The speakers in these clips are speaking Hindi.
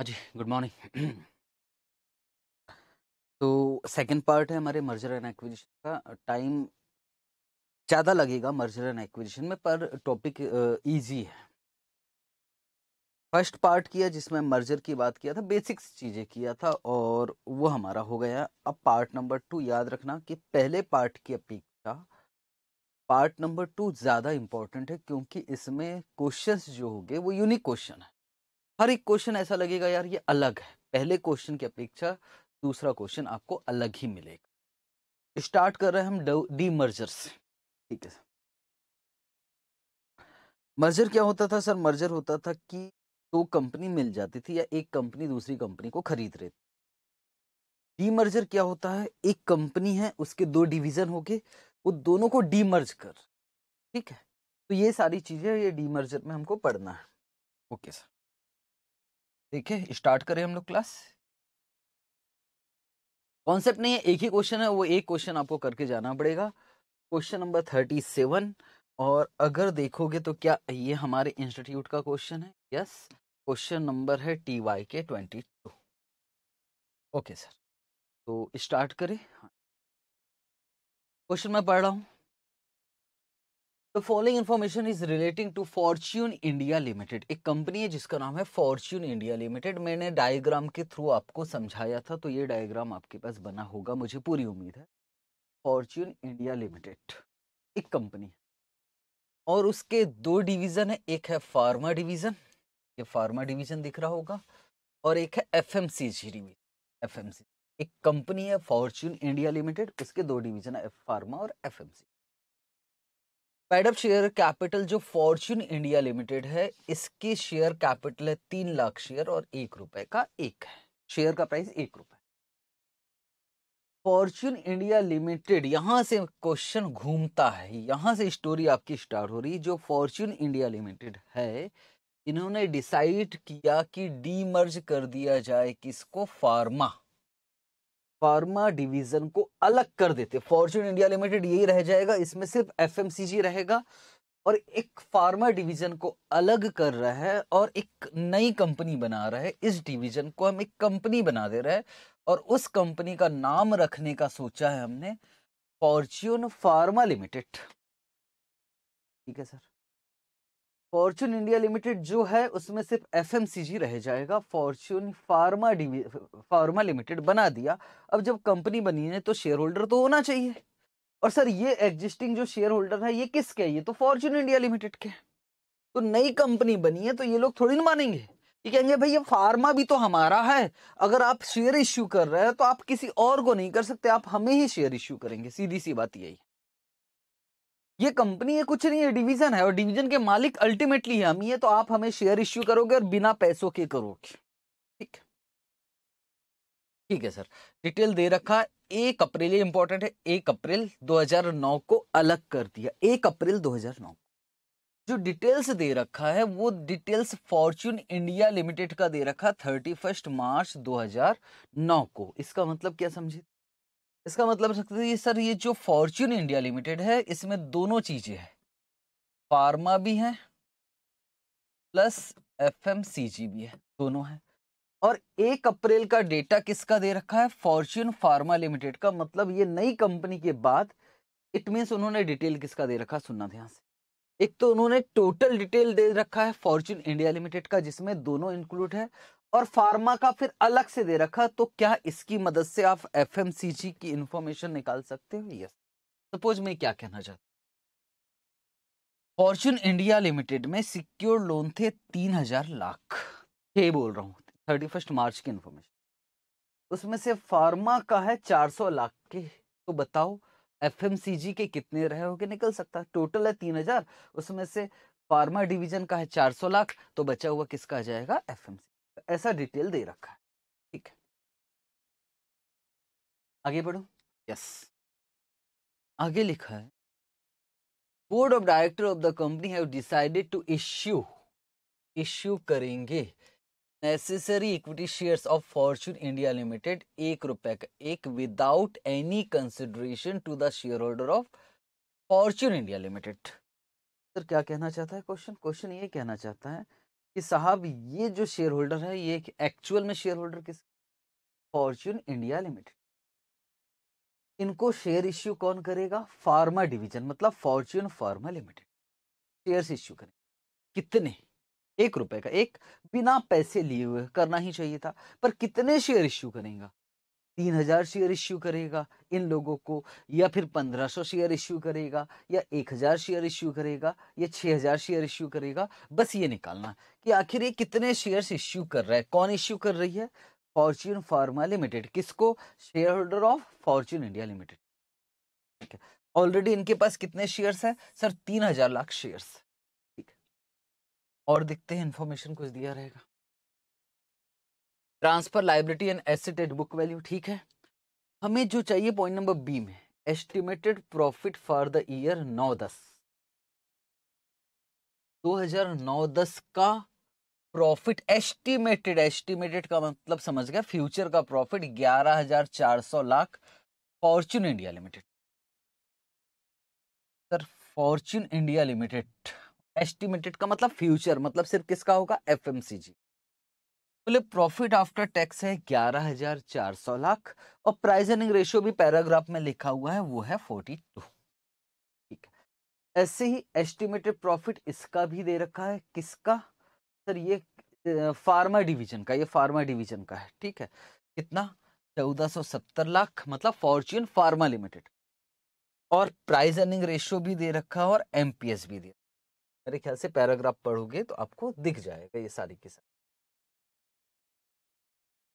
हाँ जी गुड मॉर्निंग तो सेकंड पार्ट है हमारे मर्जर एंड एक्विजिशन का टाइम ज़्यादा लगेगा मर्जर एंड एक्विजिशन में पर टॉपिक इजी है फर्स्ट पार्ट किया जिसमें मर्जर की बात किया था बेसिक्स चीज़ें किया था और वो हमारा हो गया अब पार्ट नंबर टू याद रखना कि पहले पार्ट की अपेक्षा पार्ट नंबर टू ज़्यादा इम्पोर्टेंट है क्योंकि इसमें क्वेश्चंस जो होंगे वो यूनिक क्वेश्चन है हर एक क्वेश्चन ऐसा लगेगा यार ये अलग है पहले क्वेश्चन की अपेक्षा दूसरा क्वेश्चन आपको अलग ही मिलेगा स्टार्ट कर रहे हैं हम डी मर्जर से ठीक है मर्जर क्या होता था सर मर्जर होता था कि दो तो कंपनी मिल जाती थी या एक कंपनी दूसरी कंपनी को खरीद रही थी डी मर्जर क्या होता है एक कंपनी है उसके दो डिवीजन होके वो दोनों को डी मर्ज कर ठीक है तो ये सारी चीजें ये डी मर्जर में हमको पढ़ना है ओके सर देखिए स्टार्ट करें हम लोग क्लास कॉन्सेप्ट नहीं है एक ही क्वेश्चन है वो एक क्वेश्चन आपको करके जाना पड़ेगा क्वेश्चन नंबर थर्टी सेवन और अगर देखोगे तो क्या ये हमारे इंस्टीट्यूट का क्वेश्चन है यस क्वेश्चन नंबर है T Y K twenty two okay sir तो स्टार्ट करें हाँ। क्वेश्चन मैं पढ़ रहा हूँ the following information is relating to Fortune India Limited एक कंपनी है जिसका नाम है फॉर्च्यून इंडिया लिमिटेड मैंने डायग्राम के थ्रू आपको समझाया था तो ये डायग्राम आपके पास बना होगा मुझे पूरी उम्मीद है फॉर्च्यून इंडिया लिमिटेड एक कंपनी और उसके दो डिवीज़न है एक है फार्मा डिवीज़न ये फार्मा डिवीज़न दिख रहा होगा और एक है F M C G division F M C एक कंपनी है फॉर्च्यून इंडिया लिमिटेड उसके दो डिवीज़न है फार्मा और F M C paid up share capital जो फॉर्च्यून इंडिया लिमिटेड है इसके शेयर कैपिटल है तीन लाख शेयर और एक रुपए का एक है शेयर का प्राइस एक रुपए फॉर्च्यून इंडिया लिमिटेड यहां से क्वेश्चन घूमता है यहां से स्टोरी आपकी स्टार्ट हो रही है जो फॉर्च्यून इंडिया लिमिटेड है इन्होंने डिसाइड किया कि डीमर्ज कर दिया जाए किसको फार्मा फार्मा डिवीजन को अलग कर देते फॉर्च्यून इंडिया लिमिटेड यही रह जाएगा इसमें सिर्फ एफएमसीजी रहेगा और एक फार्मा डिवीजन को अलग कर रहा है और एक नई कंपनी बना रहा है इस डिवीजन को हम एक कंपनी बना दे रहे हैं और उस कंपनी का नाम रखने का सोचा है हमने फॉर्च्यून फार्मा लिमिटेड ठीक है सर फॉर्च्यून इंडिया लिमिटेड जो है उसमें सिर्फ एफ रह जाएगा फॉर्च्यून फार्मा फार्मा लिमिटेड बना दिया अब जब कंपनी बनी है तो शेयर होल्डर तो होना चाहिए और सर ये एग्जिस्टिंग जो शेयर होल्डर है ये किसके है ये तो फॉर्च्यून इंडिया लिमिटेड के तो नई कंपनी बनी है तो ये लोग थोड़ी ना मानेंगे ये कहेंगे भाई ये फार्मा भी तो हमारा है अगर आप शेयर इश्यू कर रहे हैं तो आप किसी और को नहीं कर सकते आप हमें ही शेयर इश्यू करेंगे सीधी सी बात यही ये कंपनी है कुछ नहीं है डिवीजन है और डिवीजन के मालिक अल्टीमेटली हम ही है तो आप हमें शेयर इश्यू करोगे और बिना पैसों के करोगे ठीक ठीक है सर डिटेल दे रखा एक अप्रैल ये इंपॉर्टेंट है एक अप्रैल 2009 को अलग कर दिया एक अप्रैल 2009 जो डिटेल्स दे रखा है वो डिटेल्स फॉर्च्यून इंडिया लिमिटेड का दे रखा थर्टी मार्च दो को इसका मतलब क्या समझे इसका मतलब सकते हैं सर ये जो फॉर्च्यून इंडिया लिमिटेड है इसमें दोनों चीजें हैं फार्मा भी है प्लस एफएमसीजी भी है दोनों है और एक अप्रैल का डेटा किसका दे रखा है फॉर्च्यून फार्मा लिमिटेड का मतलब ये नई कंपनी के बाद इट मीन्स उन्होंने डिटेल किसका दे रखा सुनना ध्यान से एक तो उन्होंने टोटल डिटेल दे रखा है फॉर्च्यून इंडिया लिमिटेड का जिसमें दोनों इंक्लूड है और फार्मा का फिर अलग से दे रखा तो क्या इसकी मदद से आप एफ की इंफॉर्मेशन निकाल सकते हो यस सपोज मैं क्या कहना चाहता फॉर्चून इंडिया लिमिटेड में सिक्योर लोन थे तीन हजार लाख छह बोल रहा हूँ थर्टी फर्स्ट मार्च की इन्फॉर्मेशन उसमें से फार्मा का है चार सौ लाख के तो बताओ एफ के कितने रहे होंगे निकल सकता टोटल है तीन हजार उसमें से फार्मा डिवीजन का है चार सौ लाख तो बचा हुआ किसका आ जाएगा एफ ऐसा डिटेल दे रखा है ठीक है आगे बढ़ो यस आगे लिखा है board of director of the company have decided to issue issue करेंगे necessary equity shares of Fortune India Limited एक रुपए का एक without any consideration to the share holder of Fortune India Limited sir क्या कहना चाहता है क्वेश्चन क्वेश्चन ये कहना चाहता है कि साहब ये जो शेयर होल्डर है ये एक एक्चुअल में शेयर होल्डर किस फॉर्च्यून इंडिया लिमिटेड इनको शेयर इश्यू कौन करेगा फार्मा डिवीजन मतलब Fortune Pharma Limited share issue करेंगे कितने एक रुपए का एक बिना पैसे लिए हुए करना ही चाहिए था पर कितने शेयर इश्यू करेगा तीन हजार शेयर इश्यू करेगा इन लोगों को या फिर पंद्रह सौ शेयर इश्यू करेगा या एक हजार शेयर इश्यू करेगा या छः हजार शेयर इश्यू करेगा बस ये निकालना कि आखिर ये कितने शेयर्स इश्यू कर रहा है कौन इश्यू कर रही है फॉर्च्यून फार्मा लिमिटेड किसको share holder of Fortune India Limited ठीक है ऑलरेडी इनके पास कितने शेयर्स हैं सर तीन हजार लाख शेयर्स ठीक और देखते हैं इन्फॉर्मेशन कुछ दिया रहेगा transfer liability and asset at book value ठीक है हमें जो चाहिए पॉइंट नंबर बी में estimated profit for the year नौ दस 2009 10 का प्रॉफिट एस्टिमेटेड एस्टिमेटेड का मतलब समझ गया फ्यूचर का प्रॉफिट ग्यारह हजार चार सौ lakh Fortune India Limited sir Fortune India Limited estimated का मतलब फ्यूचर मतलब सिर्फ किसका होगा एफएमसीजी बोले प्रॉफिट आफ्टर टैक्स है ग्यारह हजार चार सौ लाख और प्राइस एनिंग रेशियो भी पैराग्राफ में लिखा हुआ है वो है फोर्टी टू ठीक है ऐसे ही एस्टिमेटेड प्रॉफिट इसका भी दे रखा है किसका सर ये फार्मा डिवीजन का ये फार्मा डिवीजन का है ठीक है कितना चौदह सौ सत्तर लाख मतलब फॉर्च्यून फार्मा लिमिटेड और प्राइज अर्निंग रेशियो भी दे रखा है और एमपीएस भी दे रखा मेरे ख्याल से पैराग्राफ पढ़ोगे तो आपको दिख जाएगा ये सारी की सारी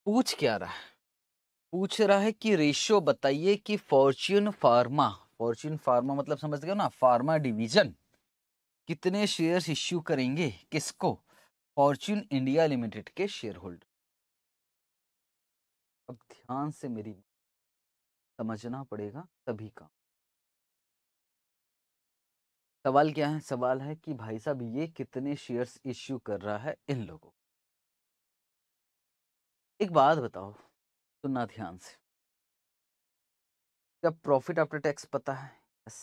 पूछ क्या रहा है पूछ रहा है कि रेशियो बताइए कि फॉर्च्यून फार्मा फॉर्च्यून फार्मा मतलब समझ गए ना फार्मा डिवीजन कितने शेयर्स इश्यू करेंगे किसको फॉर्च्यून इंडिया लिमिटेड के शेयर होल्डर अब ध्यान से मेरी समझना पड़ेगा सभी का सवाल क्या है सवाल है कि भाई साहब ये कितने शेयर्स इश्यू कर रहा है इन लोगों एक बात बताओ सुनना ध्यान से क्या प्रॉफिट आफ्टर टैक्स पता है यस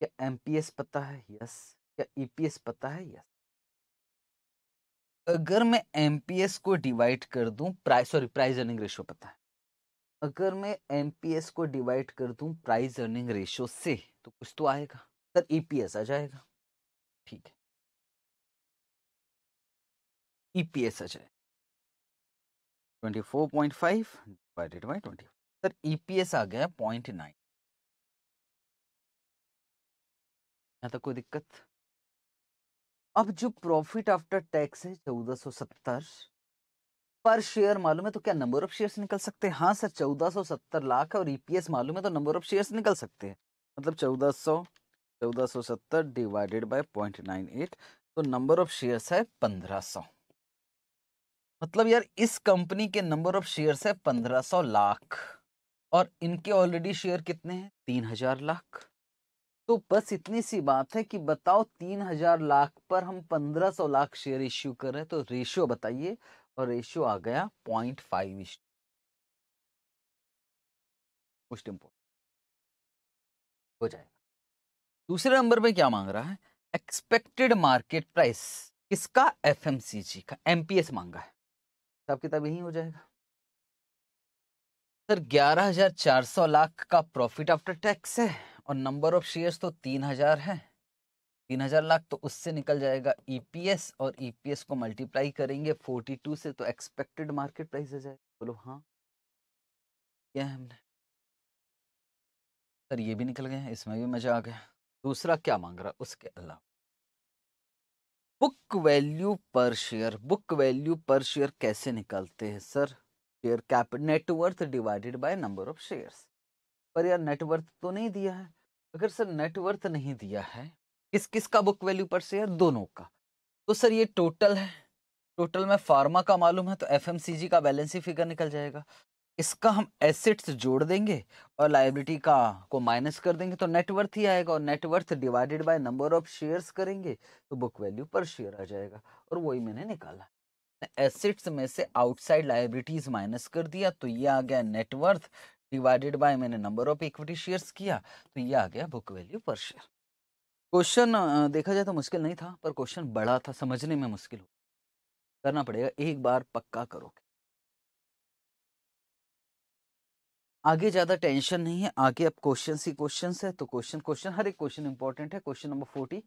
क्या एमपीएस पता है यस क्या ईपीएस पता है यस अगर मैं एमपीएस को डिवाइड कर दूं price sorry price earning ratio पता है अगर मैं एमपीएस को डिवाइड कर दूं प्राइस अर्निंग रेशियो से तो कुछ तो आएगा सर ईपीएस आ जाएगा ठीक है ईपीएस आ जाएगा divided by twenty sir EPS आ गया पॉइंट नाइन यहाँ तक तो कोई दिक्कत अब जो प्रॉफिट आफ्टर टैक्स है चौदह सौ सत्तर पर शेयर मालूम है तो क्या नंबर ऑफ शेयर्स निकल सकते हैं हाँ सर चौदह सौ सत्तर लाख और ईपीएस e मालूम है तो नंबर ऑफ शेयर्स निकल सकते हैं मतलब चौदह सौ चौदह सौ सत्तर divided by point nine eight तो नंबर ऑफ शेयर्स है पंद्रह सौ मतलब यार इस कंपनी के नंबर ऑफ शेयर है पंद्रह सौ लाख और इनके ऑलरेडी शेयर कितने हैं तीन हजार लाख तो बस इतनी सी बात है कि बताओ तीन हजार लाख पर हम पंद्रह सौ लाख शेयर इश्यू कर रहे हैं तो रेशियो बताइए और रेशियो आ गया पॉइंट फाइव इश इम्पोर्टेंट हो जाएगा दूसरे नंबर पे क्या मांग रहा है एक्सपेक्टेड मार्केट प्राइस किसका एफ का एमपीएस मांगा है हिसाब किताब यही हो जाएगा सर ग्यारह हजार चार सौ लाख का प्रॉफिट आफ्टर टैक्स है और नंबर ऑफ शेयर्स तो तीन हजार है तीन हजार लाख तो उससे निकल जाएगा ईपीएस e और ईपीएस e को मल्टीप्लाई करेंगे फोर्टी टू से तो एक्सपेक्टेड मार्केट प्राइस आ जाएगा बोलो हाँ क्या है हमने सर ये भी निकल गया इसमें भी मजा आ गया दूसरा क्या मांग रहा उसके अलावा बुक वैल्यू पर शेयर बुक वैल्यू पर शेयर कैसे निकालते हैं sir share cap net worth divided by number of shares पर यार नेटवर्थ तो नहीं दिया है अगर सर नेटवर्थ नहीं दिया है किस किस का बुक वैल्यू पर शेयर दोनों का तो सर ये टोटल है टोटल में फार्मा का मालूम है तो एफ का बैलेंस ही फिगर निकल जाएगा इसका हम एसेट्स जोड़ देंगे और लाइबिलिटी का को माइनस कर देंगे तो नेटवर्थ ही आएगा और net worth divided by number of shares करेंगे तो बुक वैल्यू पर शेयर आ जाएगा और वही मैंने निकाला एसेट्स में से आउटसाइड लाइबिलिटीज माइनस कर दिया तो ये आ गया नेटवर्थ डिवाइडेड बाय मैंने नंबर ऑफ इक्विटी शेयर्स किया तो ये आ गया बुक वैल्यू पर शेयर क्वेश्चन देखा जाए तो मुश्किल नहीं था पर क्वेश्चन बड़ा था समझने में मुश्किल हो करना पड़ेगा एक बार पक्का करोगे आगे ज़्यादा टेंशन नहीं है आगे अब क्वेश्चन ही क्वेश्चन है तो क्वेश्चन क्वेश्चन हर एक क्वेश्चन इंपॉर्टेंट है क्वेश्चन नंबर फोर्टी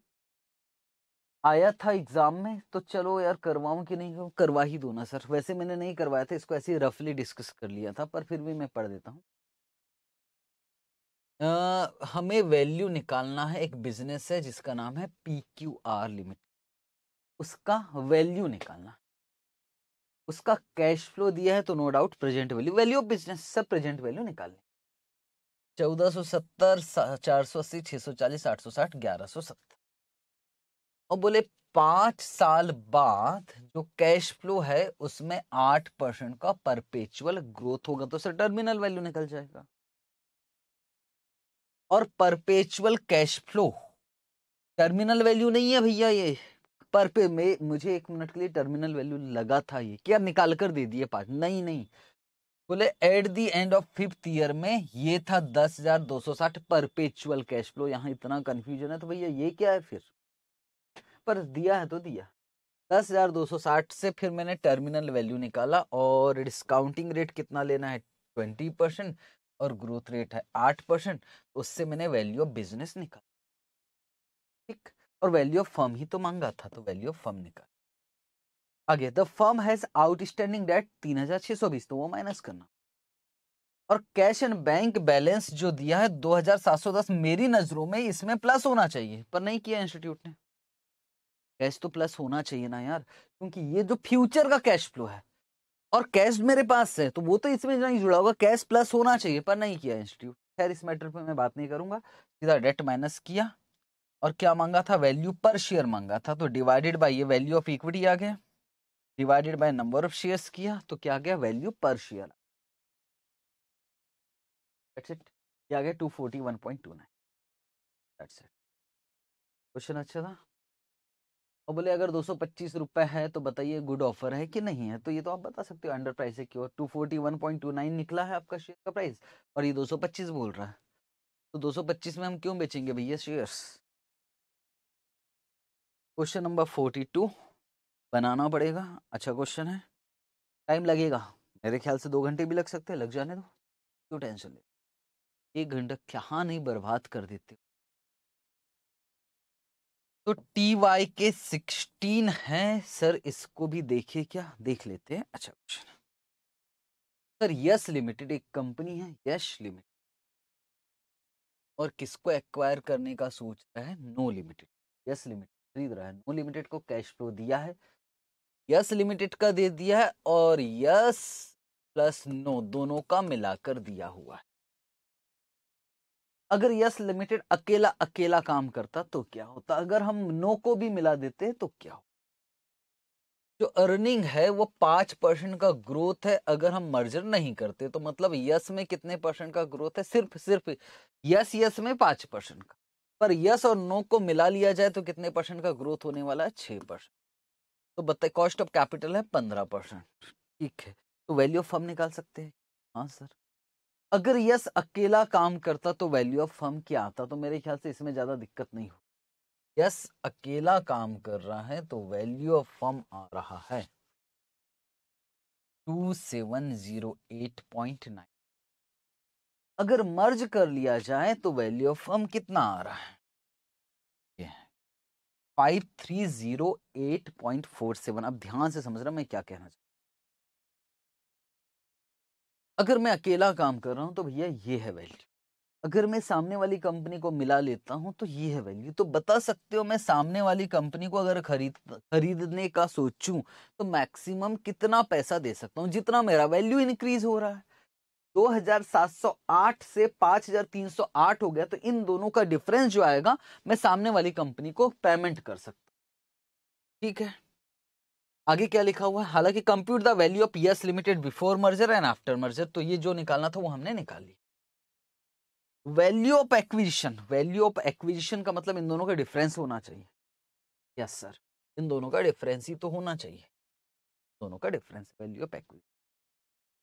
आया था एग्जाम में तो चलो यार करवाऊँ कि नहीं करवा ही दो ना सर वैसे मैंने नहीं करवाया था इसको ऐसे रफली डिस्कस कर लिया था पर फिर भी मैं पढ़ देता हूँ हमें वैल्यू निकालना है एक बिजनेस है जिसका नाम है पी क्यू आर लिमिट उसका वैल्यू निकालना उसका कैश फ्लो दिया है तो no doubt present value value of business सब प्रेजेंट वैल्यू निकालनी चौदह सौ सत्तर चार सौ अस्सी छह सौ चालीस आठ सौ साठ ग्यारह सौ सत्तर और बोले पांच साल बाद जो कैश फ्लो है उसमें आठ परसेंट का परपेचुअल ग्रोथ होगा तो सर टर्मिनल वैल्यू निकल जाएगा और perpetual cash flow terminal value नहीं है भैया ये पर पे मैं मुझे एक मिनट के लिए टर्मिनल वैल्यू लगा था ये क्या निकाल कर दे दिए पार्ट नहीं नहीं बोले at the end of fifth year में ये था दस हजार दो सौ साठ परपेचुअल कैश फ्लो यहाँ इतना कंफ्यूजन है तो भैया ये क्या है फिर पर दिया है तो दिया दस हजार दो सौ साठ से फिर मैंने टर्मिनल वैल्यू निकाला और डिस्काउंटिंग रेट कितना लेना है ट्वेंटी परसेंट और ग्रोथ रेट है आठ परसेंट उससे मैंने वैल्यू ऑफ बिजनेस निकाला ठीक और वैल्यू ऑफ फर्म ही तो मांगा था तो वैल्यू ऑफ फर्म निकाल आगे the firm has outstanding debt तीन हजार छह सौ बीस तो वो माइनस करना और कैश एंड बैंक बैलेंस जो दिया है दो हजार सात सौ दस मेरी नजरों में इसमें प्लस होना चाहिए पर नहीं किया इंस्टीट्यूट ने कैश तो प्लस होना चाहिए ना यार क्योंकि ये जो फ्यूचर का कैश फ्लो है और कैश मेरे पास है तो वो तो इसमें नहीं जुड़ा होगा कैश प्लस होना चाहिए पर नहीं किया इंस्टीट्यूट खैर इस मैटर पर मैं बात नहीं करूंगा सीधा डेट माइनस किया और क्या मांगा था वैल्यू पर शेयर मांगा था तो डिवाइडेड बाय ये वैल्यू ऑफ इक्विटी आ गया divided by number of shares किया तो क्या आ गया वैल्यू पर शेयर आ गया क्वेश्चन अच्छा था और बोले अगर दो सौ पच्चीस रुपये है तो बताइए गुड ऑफर है कि नहीं है तो ये तो आप बता सकते हो अंडर प्राइस है क्यों two forty one point two nine निकला है आपका शेयर का प्राइस और ये दो सौ पच्चीस बोल रहा है तो दो सौ पच्चीस में हम क्यों बेचेंगे भैया shares question number forty two बनाना पड़ेगा अच्छा क्वेश्चन है टाइम लगेगा मेरे ख्याल से दो घंटे भी लग सकते हैं लग जाने दो क्यों टेंशन ले एक घंटा क्या नहीं बर्बाद कर देते तो टी वाई के सिक्सटीन है सर इसको भी देखिए क्या देख लेते हैं अच्छा क्वेश्चन सर यस लिमिटेड एक कंपनी है यश लिमिटेड और किसको एक्वायर करने का सोच रहा है नो लिमिटेड यस लिमिटेड खरीद रहा है नो लिमिटेड को कैश फ्लो दिया है यस लिमिटेड का दे दिया है और यस प्लस नो दोनों का मिलाकर दिया हुआ है अगर यस लिमिटेड अकेला अकेला काम करता तो क्या होता अगर हम नो को भी मिला देते तो क्या होता जो अर्निंग है वो पांच परसेंट का ग्रोथ है अगर हम मर्जर नहीं करते तो मतलब यस में कितने परसेंट का ग्रोथ है सिर्फ सिर्फ यस यस में पांच परसेंट का पर यस और नो को मिला लिया जाए तो कितने परसेंट का ग्रोथ होने वाला है छह परसेंट तो बताए कॉस्ट ऑफ कैपिटल है पंद्रह परसेंट ठीक है तो वैल्यू ऑफ फर्म निकाल सकते हैं हाँ सर अगर यस अकेला काम करता तो वैल्यू ऑफ फर्म क्या आता तो मेरे ख्याल से इसमें ज़्यादा दिक्कत नहीं हो यस अकेला काम कर रहा है तो वैल्यू ऑफ फर्म आ रहा है two seven zero eight point nine अगर मर्ज कर लिया जाए तो वैल्यू ऑफ फर्म कितना आ रहा है five three zero eight point four seven अब ध्यान से समझ रहा मैं क्या कहना चाहता अगर मैं अकेला काम कर रहा हूं तो भैया ये है वैल्यू अगर मैं सामने वाली कंपनी को मिला लेता हूं तो ये है वैल्यू तो बता सकते हो मैं सामने वाली कंपनी को अगर खरीद खरीदने का सोचूं तो मैक्सिमम कितना पैसा दे सकता हूं जितना मेरा वैल्यू इंक्रीज हो रहा है 2708 से 5308 हो गया तो इन दोनों का डिफरेंस जो आएगा मैं सामने वाली कंपनी को पेमेंट कर सकता ठीक है आगे क्या लिखा हुआ है हालांकि compute the value of Yes Limited before merger and after merger तो ये जो निकालना था वो हमने निकाल लिया value of acquisition value of acquisition का मतलब इन दोनों का डिफरेंस होना चाहिए यस सर इन दोनों का डिफरेंस ही तो होना चाहिए दोनों का डिफरेंस वैल्यू ऑफ एक्विजिशन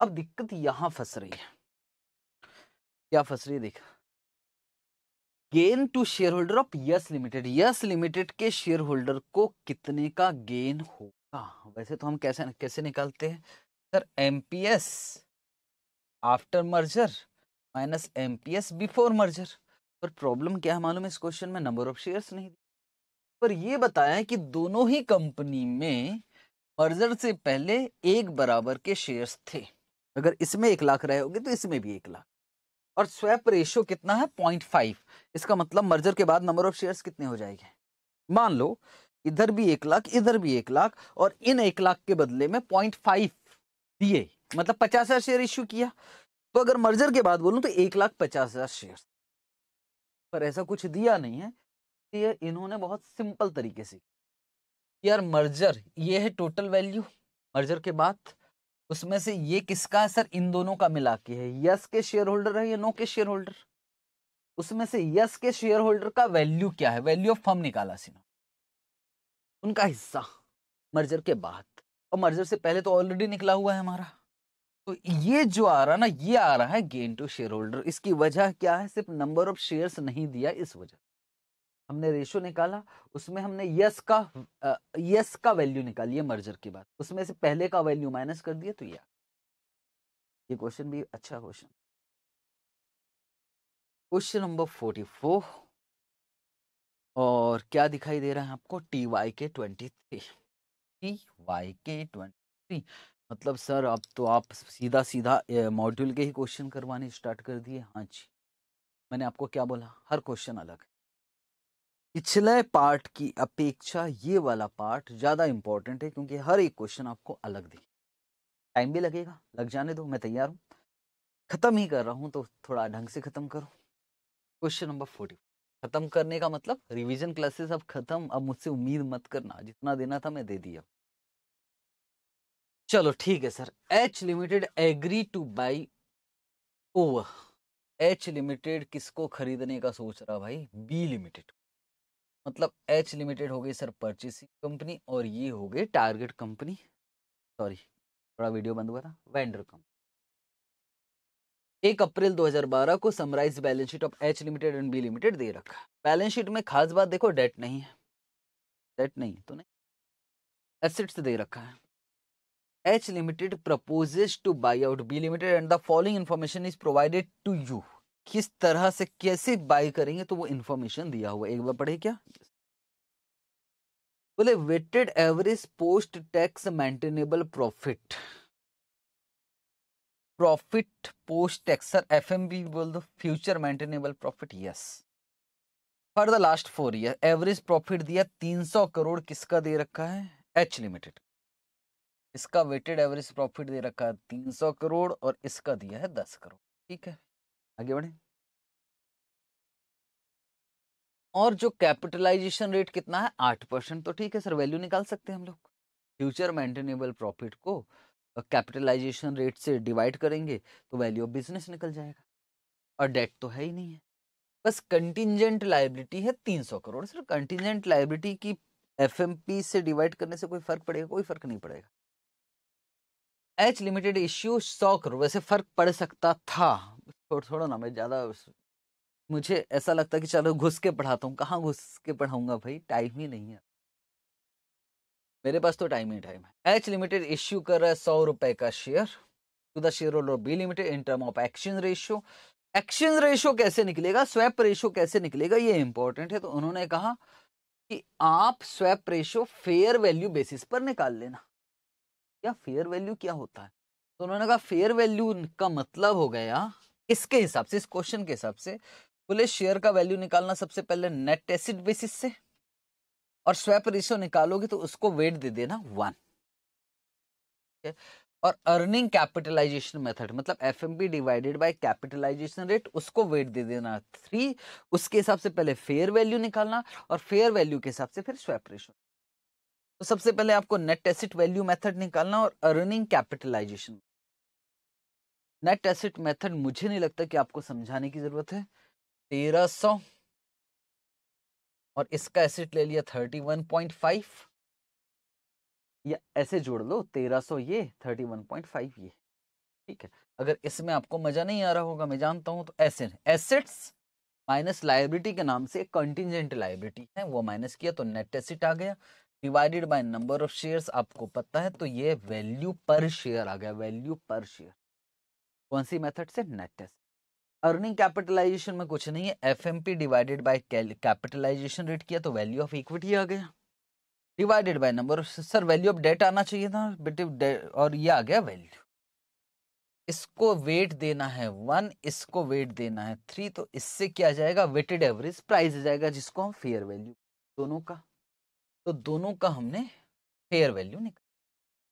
अब दिक्कत यहां फंस रही है क्या फंस रही है देख gain to share holder of Yes Limited Yes Limited के शेयर होल्डर को कितने का गेन होगा वैसे तो हम कैसे कैसे निकालते हैं sir MPS after merger minus MPS before merger पर प्रॉब्लम क्या है मालूम है इस क्वेश्चन में नंबर ऑफ शेयर्स नहीं पर यह बताया कि दोनों ही कंपनी में मर्जर से पहले एक बराबर के शेयर्स थे अगर इसमें एक लाख रहे होंगे तो इसमें भी एक लाख और स्वैप रेशियो कितना है पॉइंट फाइव इसका मतलब मर्जर के बाद नंबर ऑफ शेयर्स कितने हो जाएंगे मान लो इधर भी एक लाख इधर भी एक लाख और इन एक लाख के बदले में पॉइंट फाइव दिए मतलब पचास हजार शेयर इश्यू किया तो अगर मर्जर के बाद बोलूं तो एक लाख पचास हजार शेयर पर ऐसा कुछ दिया नहीं है ये इन्होंने बहुत सिंपल तरीके से यार मर्जर ये है टोटल वैल्यू मर्जर के बाद उसमें से ये किसका है सर इन दोनों का मिला के है यस के शेयर होल्डर है या नो के शेयर होल्डर उसमें से यस के शेयर होल्डर का वैल्यू क्या है वैल्यू ऑफ फर्म निकाला सिन्हा उनका हिस्सा मर्जर के बाद और मर्जर से पहले तो ऑलरेडी निकला हुआ है हमारा तो ये जो आ रहा ना ये आ रहा है गेन टू शेयर होल्डर इसकी वजह क्या है सिर्फ नंबर ऑफ शेयर्स नहीं दिया इस वजह हमने रेशो निकाला उसमें हमने यस का यस का वैल्यू निकाली है मर्जर के बाद उसमें से पहले का वैल्यू माइनस कर दिया तो या ये क्वेश्चन भी अच्छा question question number forty four और क्या दिखाई दे रहा है आपको T Y K twenty three T Y K twenty three मतलब सर अब तो आप सीधा सीधा मॉड्यूल के ही क्वेश्चन करवाने स्टार्ट कर दिए हाँ जी मैंने आपको क्या बोला हर क्वेश्चन अलग है पिछले पार्ट की अपेक्षा ये वाला पार्ट ज़्यादा इंपॉर्टेंट है क्योंकि हर एक क्वेश्चन आपको अलग दिखे टाइम भी लगेगा लग जाने दो मैं तैयार हूँ ख़त्म ही कर रहा हूं तो थोड़ा ढंग से ख़त्म करो क्वेश्चन नंबर फोर्टी ख़त्म करने का मतलब रिवीजन क्लासेस अब ख़त्म अब मुझसे उम्मीद मत करना जितना देना था मैं दे दिया चलो ठीक है sir H limited agree to buy over H limited किसको खरीदने का सोच रहा भाई बी लिमिटेड मतलब एच लिमिटेड हो गई सर परचेसिंग कंपनी और ये हो गई टारगेट कंपनी सॉरी थोड़ा वीडियो बंद हुआ था वेंडर कंपनी एक अप्रैल 2012 को summarise balance sheet of H limited and B limited दे रखा बैलेंस शीट में खास बात देखो डेट नहीं है डेट नहीं तो नहीं एसेट्स दे रखा है H limited proposes to buy out B limited and the following information is provided to you किस तरह से कैसे बाय करेंगे तो वो इन्फॉर्मेशन दिया हुआ एक बार पढ़े क्या बोले weighted average post tax maintainable profit profit post tax sir F M B बोल दो future maintainable profit yes for the last four year average profit दिया 300 करोड़ किसका दे रखा है एच लिमिटेड इसका वेटेड एवरेज प्रॉफिट दे रखा है 300 करोड़ और इसका दिया है 10 करोड़ ठीक है आगे बढ़े और जो कैपिटलाइजेशन रेट कितना है आठ परसेंट तो ठीक है सर वैल्यू निकाल सकते हैं हम लोग फ्यूचर मेंटेनेबल प्रॉफिट को कैपिटलाइजेशन रेट से डिवाइड करेंगे तो वैल्यू ऑफ बिजनेस निकल जाएगा और डेट तो है ही नहीं है बस कंटिजेंट लाइबिलिटी है तीन सौ करोड़ सर कंटिजेंट लाइबिलिटी की एफ से डिवाइड करने से कोई फर्क पड़ेगा कोई फर्क नहीं पड़ेगा एच लिमिटेड इश्यू सौ करोड़ वैसे फर्क पड़ सकता था और छोड़ो ना मैं ज़्यादा मुझे ऐसा लगता कि चलो घुस के पढ़ाता हूँ कहाँ घुस के पढ़ाऊँगा भाई टाइम ही नहीं है मेरे पास तो टाइम ही टाइम है एच लिमिटेड इश्यू कर रहा है सौ रुपए का share to the share holder B limited in term of exchange ratio exchange ratio कैसे निकलेगा स्वैप रेशियो कैसे निकलेगा ये इंपॉर्टेंट है तो उन्होंने कहा कि आप swap ratio fair value basis पर निकाल लेना या फेयर वैल्यू क्या होता है तो उन्होंने कहा फेयर वैल्यू का मतलब हो गया इसके हिसाब से इस क्वेश्चन के हिसाब से बोले शेयर का वैल्यू निकालना सबसे पहले नेट एसिड बेसिस से और स्वैप रेशियो निकालोगे तो उसको वेट दे देना वन और अर्निंग कैपिटलाइजेशन मेथड मतलब F divided by capitalisation rate उसको वेट दे देना थ्री उसके हिसाब से पहले फेयर वैल्यू निकालना और फेयर वैल्यू के हिसाब से फिर स्वैप रेशियो तो सबसे पहले आपको नेट एसिट वैल्यू मेथड निकालना और earning capitalisation net asset method मुझे नहीं लगता कि आपको समझाने की जरूरत है तेरह सौ और इसका एसिड ले लिया थर्टी वन पॉइंट फाइव या ऐसे जोड़ लो तेरह सौ ये थर्टी वन पॉइंट फाइव ये ठीक है अगर इसमें आपको मजा नहीं आ रहा होगा मैं जानता हूं तो ऐसे एसेट्स माइनस लाइब्रिटी के नाम से एक कंटिजेंट लाइब्रिटी है वो माइनस किया तो नेट एसेट आ गया divided by number of shares आपको पता है तो ये वैल्यू पर शेयर आ गया वैल्यू पर शेयर कौन सी मेथड से नेट अर्निंग कैपिटलाइजेशन में कुछ नहीं है F M P divided by capitalisation rate किया तो वैल्यू ऑफ इक्विटी आ गया divided by number sir value of debt आना चाहिए था बेटे और ये आ गया वैल्यू इसको वेट देना है वन इसको वेट देना है थ्री तो इससे क्या जाएगा वेटेड एवरेज प्राइस जाएगा जिसको हम फेयर वैल्यू दोनों का तो दोनों का हमने फेयर वैल्यू निकाल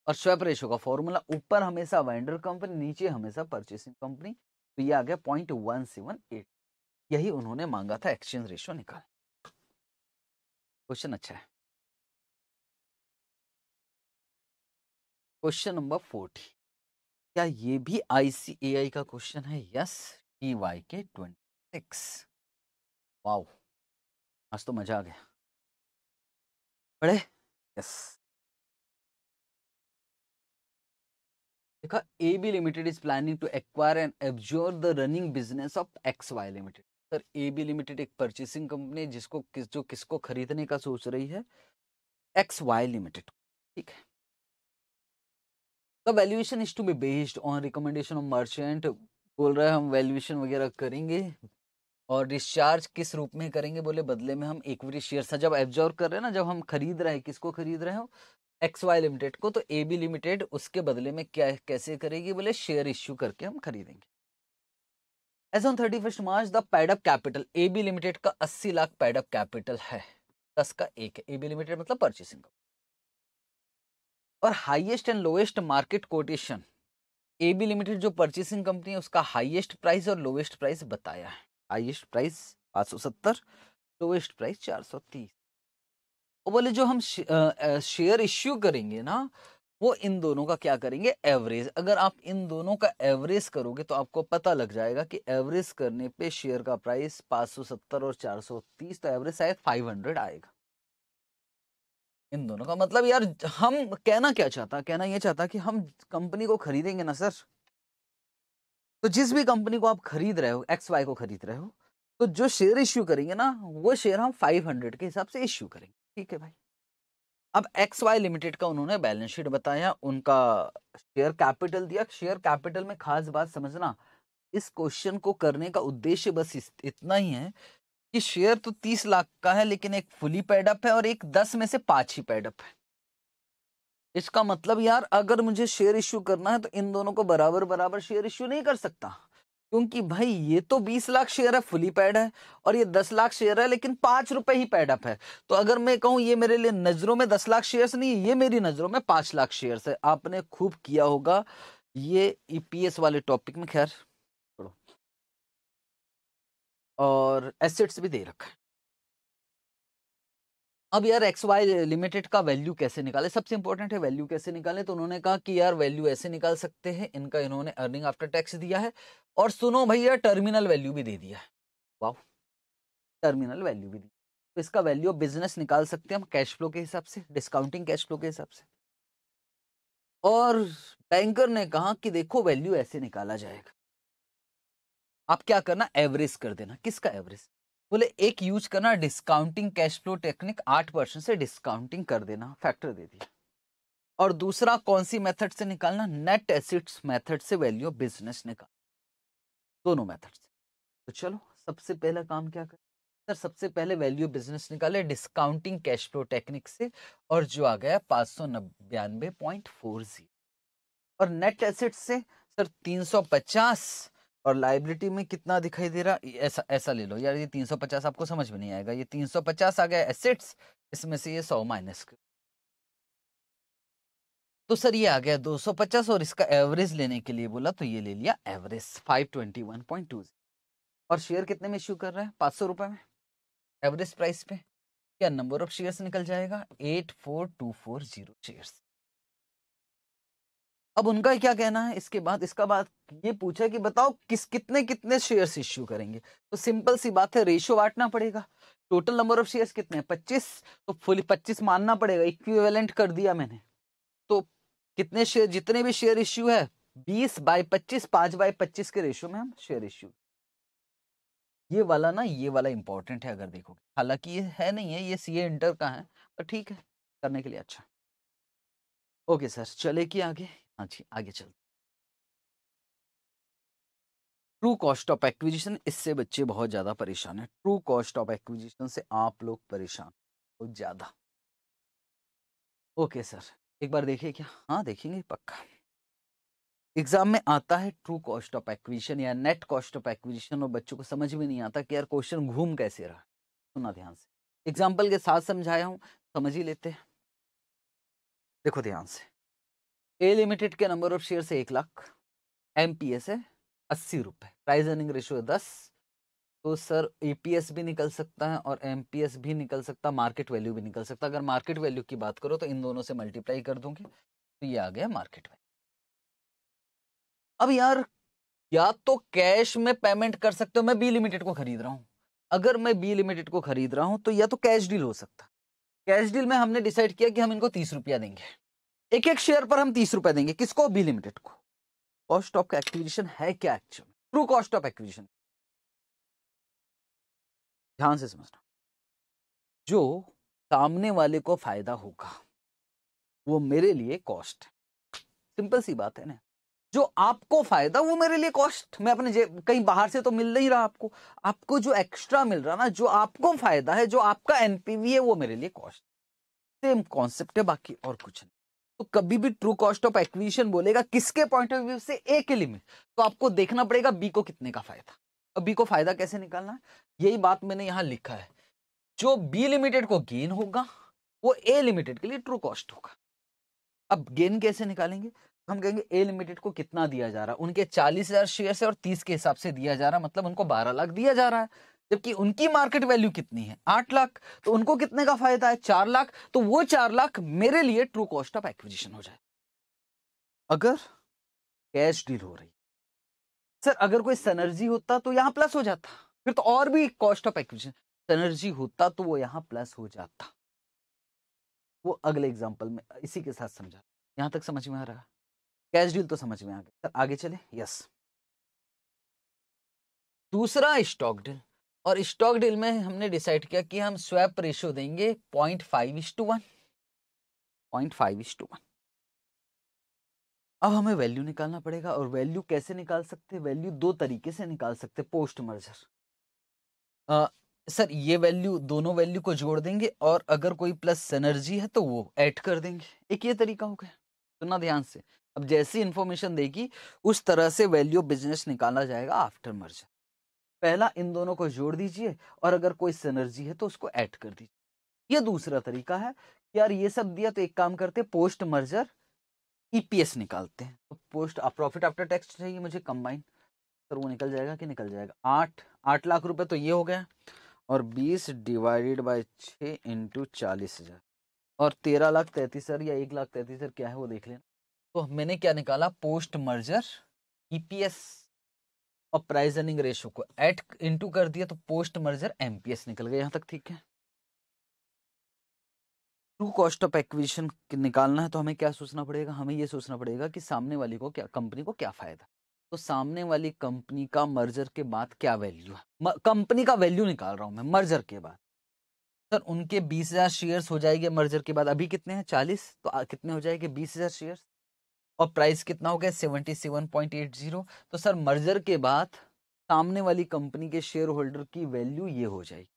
और स्वैप रेशो का फॉर्मूला ऊपर हमेशा वेंडर कंपनी नीचे हमेशा परचेसिंग कंपनी तो ये आ गया पॉइंट वन सेवन एट यही उन्होंने मांगा था एक्सचेंज रेशो निकाल क्वेश्चन अच्छा है क्वेश्चन नंबर फोर्टी क्या ये भी आईसीएआई का क्वेश्चन है yes T Y K twenty six wow आज तो मजा आ गया बड़े यस देखो A B limited is planning to acquire and absorb the running business of X Y limited sir A B limited एक परचेसिंग कंपनी है जिसको किस जो किसको खरीदने का सोच रही है एक्स वाई लिमिटेड ठीक है the valuation is to be based on recommendation of merchant बोल रहे हैं हम वैल्यूएशन वगैरह करेंगे और डिस्चार्ज किस रूप में करेंगे बोले बदले में हम इक्विटी शेयर जब एब्जॉर्व कर रहे हैं ना जब हम खरीद रहे हैं किसको खरीद रहे हो एक्स वाई लिमिटेड को तो ए बी लिमिटेड उसके बदले में क्या कैसे करेगी बोले शेयर इश्यू करके हम खरीदेंगे as on thirty first March the paid up capital A B limited का अस्सी लाख पैडअप कैपिटल है दस का एक है ए बी लिमिटेड मतलब परचेसिंग और highest and lowest market quotation A B limited जो परचेसिंग कंपनी है उसका हाइएस्ट प्राइस और लोएस्ट प्राइस बताया है हाइएस्ट प्राइस पाँच सौ सत्तर लोएस्ट प्राइस चार सौ तीस बोले जो हम शेयर इश्यू करेंगे ना वो इन दोनों का क्या करेंगे एवरेज अगर आप इन दोनों का एवरेज करोगे तो आपको पता लग जाएगा कि एवरेज करने पे शेयर का प्राइस 570 और 430 तो एवरेज शायद 500 आएगा इन दोनों का मतलब यार हम कहना क्या चाहता कहना ये चाहता कि हम कंपनी को खरीदेंगे ना सर तो जिस भी कंपनी को आप खरीद रहे हो एक्स वाई को खरीद रहे हो तो जो शेयर इश्यू करेंगे ना वो शेयर हम फाइव के हिसाब से इश्यू करेंगे ठीक है भाई अब एक्स वाई लिमिटेड का उन्होंने बैलेंस शीट बताया उनका शेयर कैपिटल दिया शेयर कैपिटल में खास बात समझना इस क्वेश्चन को करने का उद्देश्य बस इतना ही है कि शेयर तो तीस लाख का है लेकिन एक फुली पैडअप है और एक दस में से पांच ही पैडअप है इसका मतलब यार अगर मुझे शेयर इश्यू करना है तो इन दोनों को बराबर बराबर शेयर इश्यू नहीं कर सकता क्योंकि भाई ये तो बीस लाख शेयर है फुली पैड है और ये दस लाख शेयर है लेकिन पांच रुपए ही पैड अप है तो अगर मैं कहूं ये मेरे लिए नज़रों में दस लाख शेयर्स नहीं ये मेरी नज़रों में पांच लाख शेयर्स है आपने खूब किया होगा ये ईपीएस e वाले टॉपिक में खैर और एसेट्स भी दे रखा है अब यार एक्स वाई लिमिटेड का वैल्यू कैसे निकाले सबसे इंपॉर्टेंट है वैल्यू कैसे निकाले तो उन्होंने कहा कि यार वैल्यू ऐसे निकाल सकते हैं इनका इन्होंने अर्निंग आफ्टर टैक्स दिया है और सुनो भैया टर्मिनल वैल्यू भी दे दिया है वाह टर्मिनल वैल्यू भी दी तो इसका वैल्यू बिजनेस निकाल सकते हैं हम कैश फ्लो के हिसाब से डिस्काउंटिंग कैश फ्लो के हिसाब से और बैंकर ने कहा कि देखो वैल्यू ऐसे निकाला जाएगा आप क्या करना एवरेज कर देना किसका एवरेज बोले एक यूज करना डिस्काउंटिंग कैश फ्लो टेक्निक आठ परसेंट से डिस्काउंटिंग कर देना फैक्टर दे दिया और दूसरा कौन सी मेथड से निकालना नेट एसिड्स मेथड से वैल्यू ऑफ बिजनेस निकाल दोनों मेथड से तो चलो सबसे पहला काम क्या करें सर सबसे पहले वैल्यू ऑफ बिजनेस निकाले डिस्काउंटिंग कैश फ्लो टेक्निक से और जो आ गया पाँच सौ पॉइंट फोर और नेट एसिड्स से सर तीन सौ पचास और लाइबिलिटी में कितना दिखाई दे रहा ऐसा ऐसा ले लो यार ये 350 आपको समझ में नहीं आएगा ये 350 आ गया एसेट्स इसमें से ये 100 माइनस तो सर ये आ गया 250 और इसका एवरेज लेने के लिए बोला तो ये ले लिया एवरेज 521.20 और शेयर कितने में इश्यू कर रहा है पाँच सौ रुपये में एवरेज प्राइस पे क्या नंबर ऑफ शेयर्स निकल जाएगा eight four two four zero shares अब उनका क्या कहना है इसके बाद इसका बात ये पूछा कि बताओ किस कितने कितने शेयर्स इश्यू करेंगे तो सिंपल सी बात है रेशियो बांटना पड़ेगा टोटल नंबर ऑफ शेयर्स कितने पच्चीस तो फुल पच्चीस मानना पड़ेगा इक्विवेलेंट कर दिया मैंने तो कितने शेयर जितने भी शेयर इश्यू है बीस बाई पच्चीस पांच बाई पच्चीस के रेशियो में हम शेयर इश्यू ये वाला ना ये वाला इंपॉर्टेंट है अगर देखोगे हालांकि ये है नहीं है ये सी इंटर का है पर ठीक है करने के लिए अच्छा ओके सर चले कि आगे हाँ जी आगे चलते ट्रू कॉस्ट ऑफ एक्विजिशन इससे बच्चे बहुत ज़्यादा परेशान है ट्रू कॉस्ट ऑफ एक्विजिशन से आप लोग परेशान हो ज़्यादा ओके सर एक बार देखिए क्या हाँ देखेंगे पक्का एग्जाम में आता है ट्रू कॉस्ट ऑफ एक्विजिशन या नेट कॉस्ट ऑफ एक्विजिशन और बच्चों को समझ में नहीं आता कि यार क्वेश्चन घूम कैसे रहा सुना ध्यान से एग्जाम्पल के साथ समझाया हूँ समझ ही लेते हैं देखो ध्यान से ए लिमिटेड के नंबर ऑफ शेयर एक लाख एम पी एस है अस्सी रुपये प्राइस अर्निंग रेशियो है दस तो सर ई पी एस भी निकल सकता है और एम पी एस भी निकल सकता मार्केट वैल्यू भी निकल सकता अगर मार्केट वैल्यू की बात करो तो इन दोनों से मल्टीप्लाई कर दूंगी तो ये आ गया मार्केट वैल्यू अब यार या तो कैश में पेमेंट कर सकते हो मैं बी लिमिटेड को खरीद रहा हूँ अगर मैं बी लिमिटेड को खरीद रहा हूँ तो या तो कैश डील हो सकता कैश डील में हमने डिसाइड किया कि हम इनको तीस रुपया देंगे एक एक शेयर पर हम तीस रुपए देंगे किसको बी लिमिटेड को कॉस्ट ऑफ एक्विजिशन है क्या actual true cost of acquisition ध्यान से समझना जो सामने वाले को फायदा होगा वो मेरे लिए कॉस्ट सिंपल सी बात है ना जो आपको फायदा वो मेरे लिए कॉस्ट मैं अपने जेब कहीं बाहर से तो मिल नहीं रहा आपको आपको जो एक्स्ट्रा मिल रहा ना जो आपको फायदा है जो आपका एनपीवी है वो मेरे लिए कॉस्ट सेम कॉन्सेप्ट है बाकी और कुछ नहीं तो कभी भी ट्रू कॉस्ट ऑफ एक्विजिशन बोलेगा किसके पॉइंट ऑफ व्यू से ए के लिमिट तो आपको देखना पड़ेगा बी को कितने का फायदा अब बी को फायदा कैसे निकालना यही बात मैंने यहां लिखा है जो बी लिमिटेड को गेन होगा वो ए लिमिटेड के लिए ट्रू कॉस्ट होगा अब गेन कैसे निकालेंगे हम कहेंगे ए लिमिटेड को कितना दिया जा रहा है उनके चालीस हजार शेयर है और तीस के हिसाब से दिया जा रहा है मतलब उनको बारह लाख दिया जा रहा है जबकि उनकी मार्केट वैल्यू कितनी है आठ लाख तो उनको कितने का फायदा है चार लाख तो वो चार लाख मेरे लिए ट्रू कॉस्ट ऑफ एक्विजिशन हो जाए अगर कैश डील हो रही सर अगर कोई सनर्जी होता तो यहां प्लस हो जाता फिर तो और भी कॉस्ट ऑफ एक्विजिशन सनर्जी होता तो वो यहां प्लस हो जाता वो अगले एग्जाम्पल में इसी के साथ समझा यहां तक समझ में आ रहा कैश डील तो समझ में आ गया सर आगे चले यस दूसरा स्टॉक डील और स्टॉक डील में हमने डिसाइड किया कि हम स्वैप रेशियो देंगे point five is to one point five is to one अब हमें वैल्यू निकालना पड़ेगा और वैल्यू कैसे निकाल सकते हैं वैल्यू दो तरीके से निकाल सकते पोस्ट मर्जर सर ये वैल्यू दोनों वैल्यू को जोड़ देंगे और अगर कोई प्लस एनर्जी है तो वो ऐड कर देंगे एक ये तरीका हो गया सुना ध्यान से अब जैसी इंफॉर्मेशन देगी उस तरह से वैल्यू बिजनेस निकाला जाएगा आफ्टर मर्जर पहला इन दोनों को जोड़ दीजिए और अगर कोई सिनर्जी है तो उसको ऐड कर दीजिए ये दूसरा तरीका है यार ये सब दिया तो एक काम करते पोस्ट मर्जर ईपीएस निकालते हैं तो पोस्ट प्रॉफिट आफ्टर टैक्स चाहिए मुझे कंबाइन सर तो वो निकल जाएगा कि निकल जाएगा आठ आठ लाख रुपए तो ये हो गया और बीस डिवाइडेड बाई छः इंटू चालीस हज़ार और तेरह लाख तैतीस हज़ार या एक लाख तैतीस हज़ार क्या है वो देख लेना तो मैंने क्या निकाला पोस्ट मर्जर ईपीएस और प्राइस अर्निंग रेशो को एट इनटू कर दिया तो पोस्ट मर्जर एमपीएस निकल गया यहाँ तक ठीक है ट्रू कॉस्ट ऑफ एक्विजिशन निकालना है तो हमें क्या सोचना पड़ेगा हमें यह सोचना पड़ेगा कि सामने वाली को क्या कंपनी को क्या फायदा तो सामने वाली कंपनी का मर्जर के बाद क्या वैल्यू है कंपनी का वैल्यू निकाल रहा हूं मैं मर्जर के बाद सर उनके बीस हजार शेयर्स हो जाएंगे मर्जर के बाद अभी कितने हैं चालीस तो आ, कितने हो जाएंगे बीस हजार शेयर्स और प्राइस कितना हो गया seventy seven point eight zero तो सर मर्जर के बाद सामने वाली कंपनी के शेयर होल्डर की वैल्यू ये हो जाएगी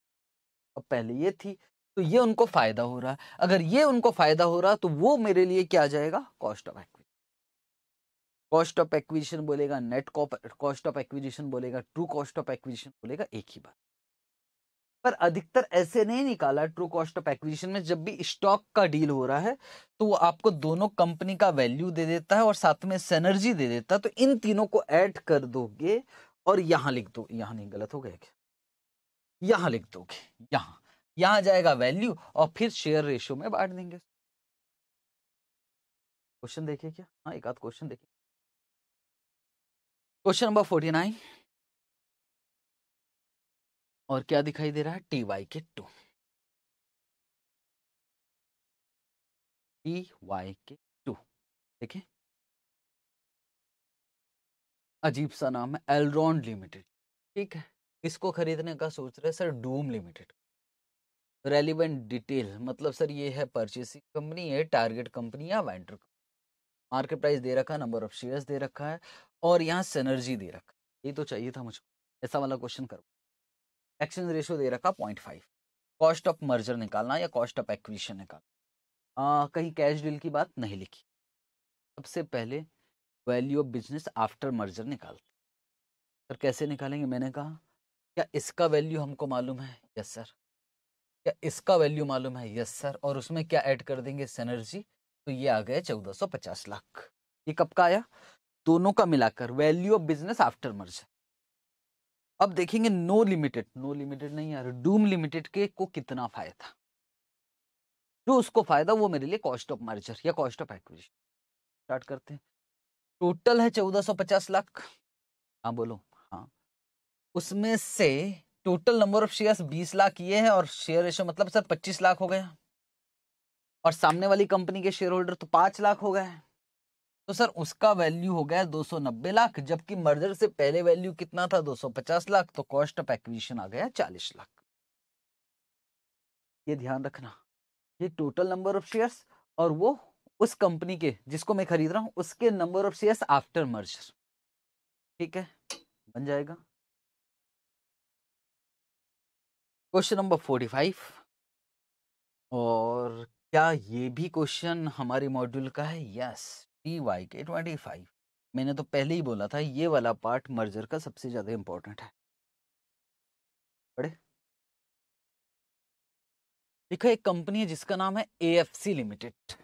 अब पहले ये थी तो ये उनको फायदा हो रहा है अगर ये उनको फायदा हो रहा तो वो मेरे लिए क्या आ जाएगा cost of acquisition cost of acquisition बोलेगा नेट कॉस्ट ऑफ एक्विजिशन बोलेगा ट्रू कॉस्ट ऑफ एक्विजिशन बोलेगा एक ही बात पर अधिकतर ऐसे नहीं निकाला ट्रू कॉस्ट ऑफ एक्विजिशन में जब भी स्टॉक का डील हो रहा है तो वो आपको दोनों कंपनी का वैल्यू दे देता है और साथ में सेनर्जी दे देता है तो इन तीनों को ऐड कर दोगे और यहां लिख दो यहां नहीं गलत हो गया क्या यहां लिख दोगे यहां यहां जाएगा वैल्यू और फिर शेयर रेशियो में बांट देंगे क्वेश्चन देखिए क्या हाँ एक आध क्वेश्चन देखिए क्वेश्चन नंबर फोर्टी नाइन और क्या दिखाई दे रहा है T Y K two T Y K two देखिए अजीब सा नाम है एलरॉन लिमिटेड ठीक है इसको खरीदने का सोच रहे sir Doom limited relevant detail मतलब सर ये है परचेसिंग कंपनी है टारगेट कंपनी या वेंटर कंपनी मार्केट प्राइस दे रखा है नंबर ऑफ शेयर्स दे रखा है और यहाँ सेनर्जी दे रखा है ये तो चाहिए था मुझको ऐसा वाला क्वेश्चन करो एक्सचेंज रेशियो दे रखा point five cost of merger निकालना या कॉस्ट ऑफ एक्विजिशन निकालना आ, कहीं कैश डील की बात नहीं लिखी सबसे पहले value of business after merger निकालते सर कैसे निकालेंगे मैंने कहा क्या इसका वैल्यू हमको मालूम है यस सर क्या इसका वैल्यू मालूम है यस सर और उसमें क्या ऐड कर देंगे सेनर्जी तो ये आ गया चौदह सौ पचास लाख ये कब का आया दोनों का मिलाकर value of business after merger अब देखेंगे नो लिमिटेड नो लिमिटेड नहीं यार डूम लिमिटेड के को कितना फायदा जो उसको फायदा वो मेरे लिए कॉस्ट ऑफ मर्जर या कॉस्ट ऑफ एक्विजिशन स्टार्ट करते हैं टोटल है चौदह सौ पचास लाख हाँ बोलो हाँ उसमें से टोटल नंबर ऑफ शेयर्स बीस लाख ये है और शेयर रेशो मतलब सर पच्चीस लाख हो गया और सामने वाली कंपनी के शेयर होल्डर तो पांच लाख हो गए तो सर उसका वैल्यू हो गया 290 लाख जबकि मर्जर से पहले वैल्यू कितना था 250 लाख तो कॉस्ट ऑफ एक्विजिशन आ गया 40 लाख ये ध्यान रखना ये टोटल नंबर ऑफ शेयर्स और वो उस कंपनी के जिसको मैं खरीद रहा हूँ उसके number of shares after merger ठीक है बन जाएगा क्वेश्चन नंबर फोर्टी फाइव और क्या ये भी क्वेश्चन हमारे मॉड्यूल का है yes T Y K twenty five मैंने तो पहले ही बोला था ये वाला पार्ट मर्जर का सबसे ज़्यादा इंपॉर्टेंट है पढ़े देखो एक कंपनी है जिसका नाम है ए एफ सी लिमिटेड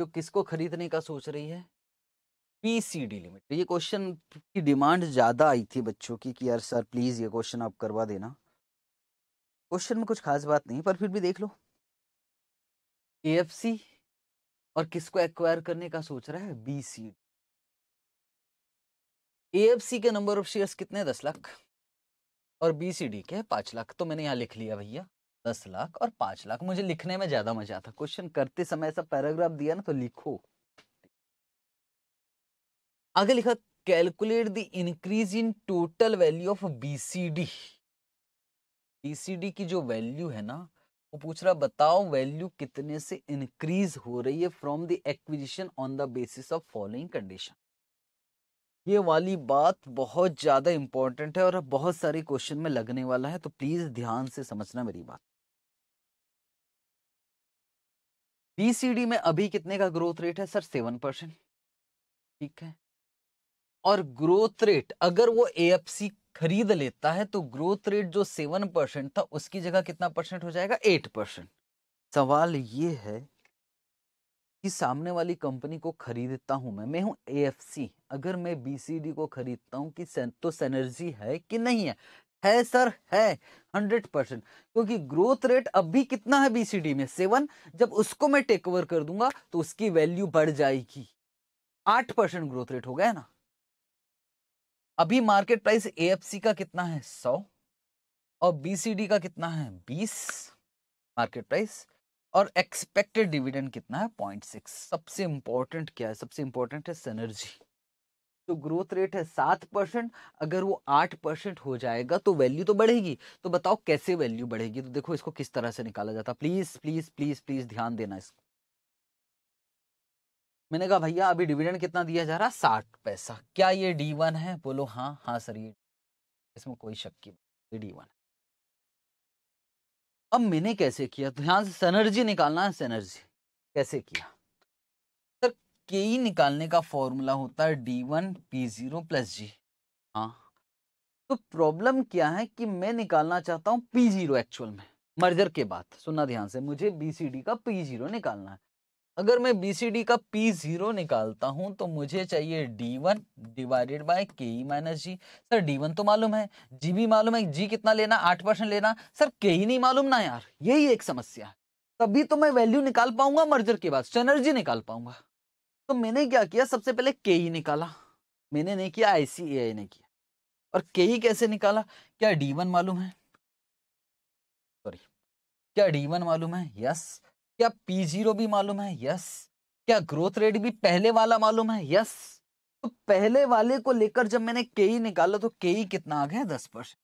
जो किसको खरीदने का सोच रही है पी सी डी लिमिटेड ये क्वेश्चन की डिमांड ज़्यादा आई थी बच्चों की कि यार सर प्लीज़ ये क्वेश्चन आप करवा देना क्वेश्चन में कुछ खास बात नहीं पर फिर भी देख लो ए एफ सी और किसको एक्वायर करने का सोच रहा है बी सी एएफसी के नंबर ऑफ शेयर्स कितने दस लाख और बी सी डी के पांच लाख तो मैंने यहां लिख लिया भैया दस लाख और पांच लाख मुझे लिखने में ज्यादा मजा आता क्वेश्चन करते समय ऐसा पैराग्राफ दिया ना तो लिखो आगे लिखा calculate the increase in total value of BCD BCD की जो वैल्यू है ना वो पूछ रहा बताओ वैल्यू कितने से इंक्रीज हो रही है from the acquisition on the basis of following condition ये वाली बात बहुत ज़्यादा इंपॉर्टेंट है और बहुत सारे क्वेश्चन में लगने वाला है तो प्लीज़ ध्यान से समझना मेरी बात बीसीडी में अभी कितने का ग्रोथ रेट है सर सेवन परसेंट ठीक है और ग्रोथ रेट अगर वो एएफसी खरीद लेता है तो ग्रोथ रेट जो सेवन परसेंट था उसकी जगह कितना परसेंट हो जाएगा एट परसेंट सवाल ये है कि सामने वाली कंपनी को खरीदता हूं मैं मैं हूं ए अगर मैं बीसीडी को खरीदता हूं कि तो सेनर्जी है कि नहीं है है सर है हंड्रेड परसेंट क्योंकि ग्रोथ रेट अब भी कितना है बीसीडी में सेवन जब उसको मैं टेक ओवर कर दूंगा तो उसकी वैल्यू बढ़ जाएगी आठ परसेंट ग्रोथ रेट हो गया ना अभी मार्केट प्राइस ए का कितना है सौ और बीसीडी का कितना है बीस मार्केट प्राइस और एक्सपेक्टेड डिविडेंड कितना है पॉइंट सिक्स सबसे इंपॉर्टेंट क्या है सबसे इंपॉर्टेंट है सनर्जी तो ग्रोथ रेट है सात परसेंट अगर वो आठ परसेंट हो जाएगा तो वैल्यू तो बढ़ेगी तो बताओ कैसे वैल्यू बढ़ेगी तो देखो इसको किस तरह से निकाला जाता प्लीज प्लीज प्लीज प्लीज ध्यान देना इसको मैंने कहा भैया अभी डिविडेंड कितना दिया जा रहा है साठ पैसा क्या ये डी वन है बोलो हाँ हाँ सर ये इसमें कोई शक की ये डी वन अब मैंने कैसे किया ध्यान तो से सेनर्जी निकालना है सेनर्जी कैसे किया सर के ई निकालने का फॉर्मूला होता है D one P zero plus G हाँ तो प्रॉब्लम क्या है कि मैं निकालना चाहता हूँ पी जीरो एक्चुअल में मर्जर के बाद सुनना ध्यान से मुझे बी सी डी का पी जीरो निकालना है अगर मैं बीसीडी का पी जीरो निकालता हूं तो मुझे चाहिए D one divided by K E minus G sir D one तो मालूम है जी भी मालूम है जी कितना लेना आठ परसेंट लेना सर के ही e नहीं मालूम ना यार यही एक समस्या है तभी तो मैं वैल्यू निकाल पाऊंगा मर्जर के बाद एनर्जी निकाल पाऊंगा तो मैंने क्या किया सबसे पहले के ही e निकाला मैंने नहीं किया आई ने किया और के ही e कैसे निकाला क्या डी वन मालूम है सॉरी क्या डी वन मालूम है यस yes. क्या पी जीरो भी मालूम है यस क्या ग्रोथ रेट भी पहले वाला मालूम है यस तो पहले वाले को लेकर जब मैंने केई निकाला तो केई कितना आ गया दस परसेंट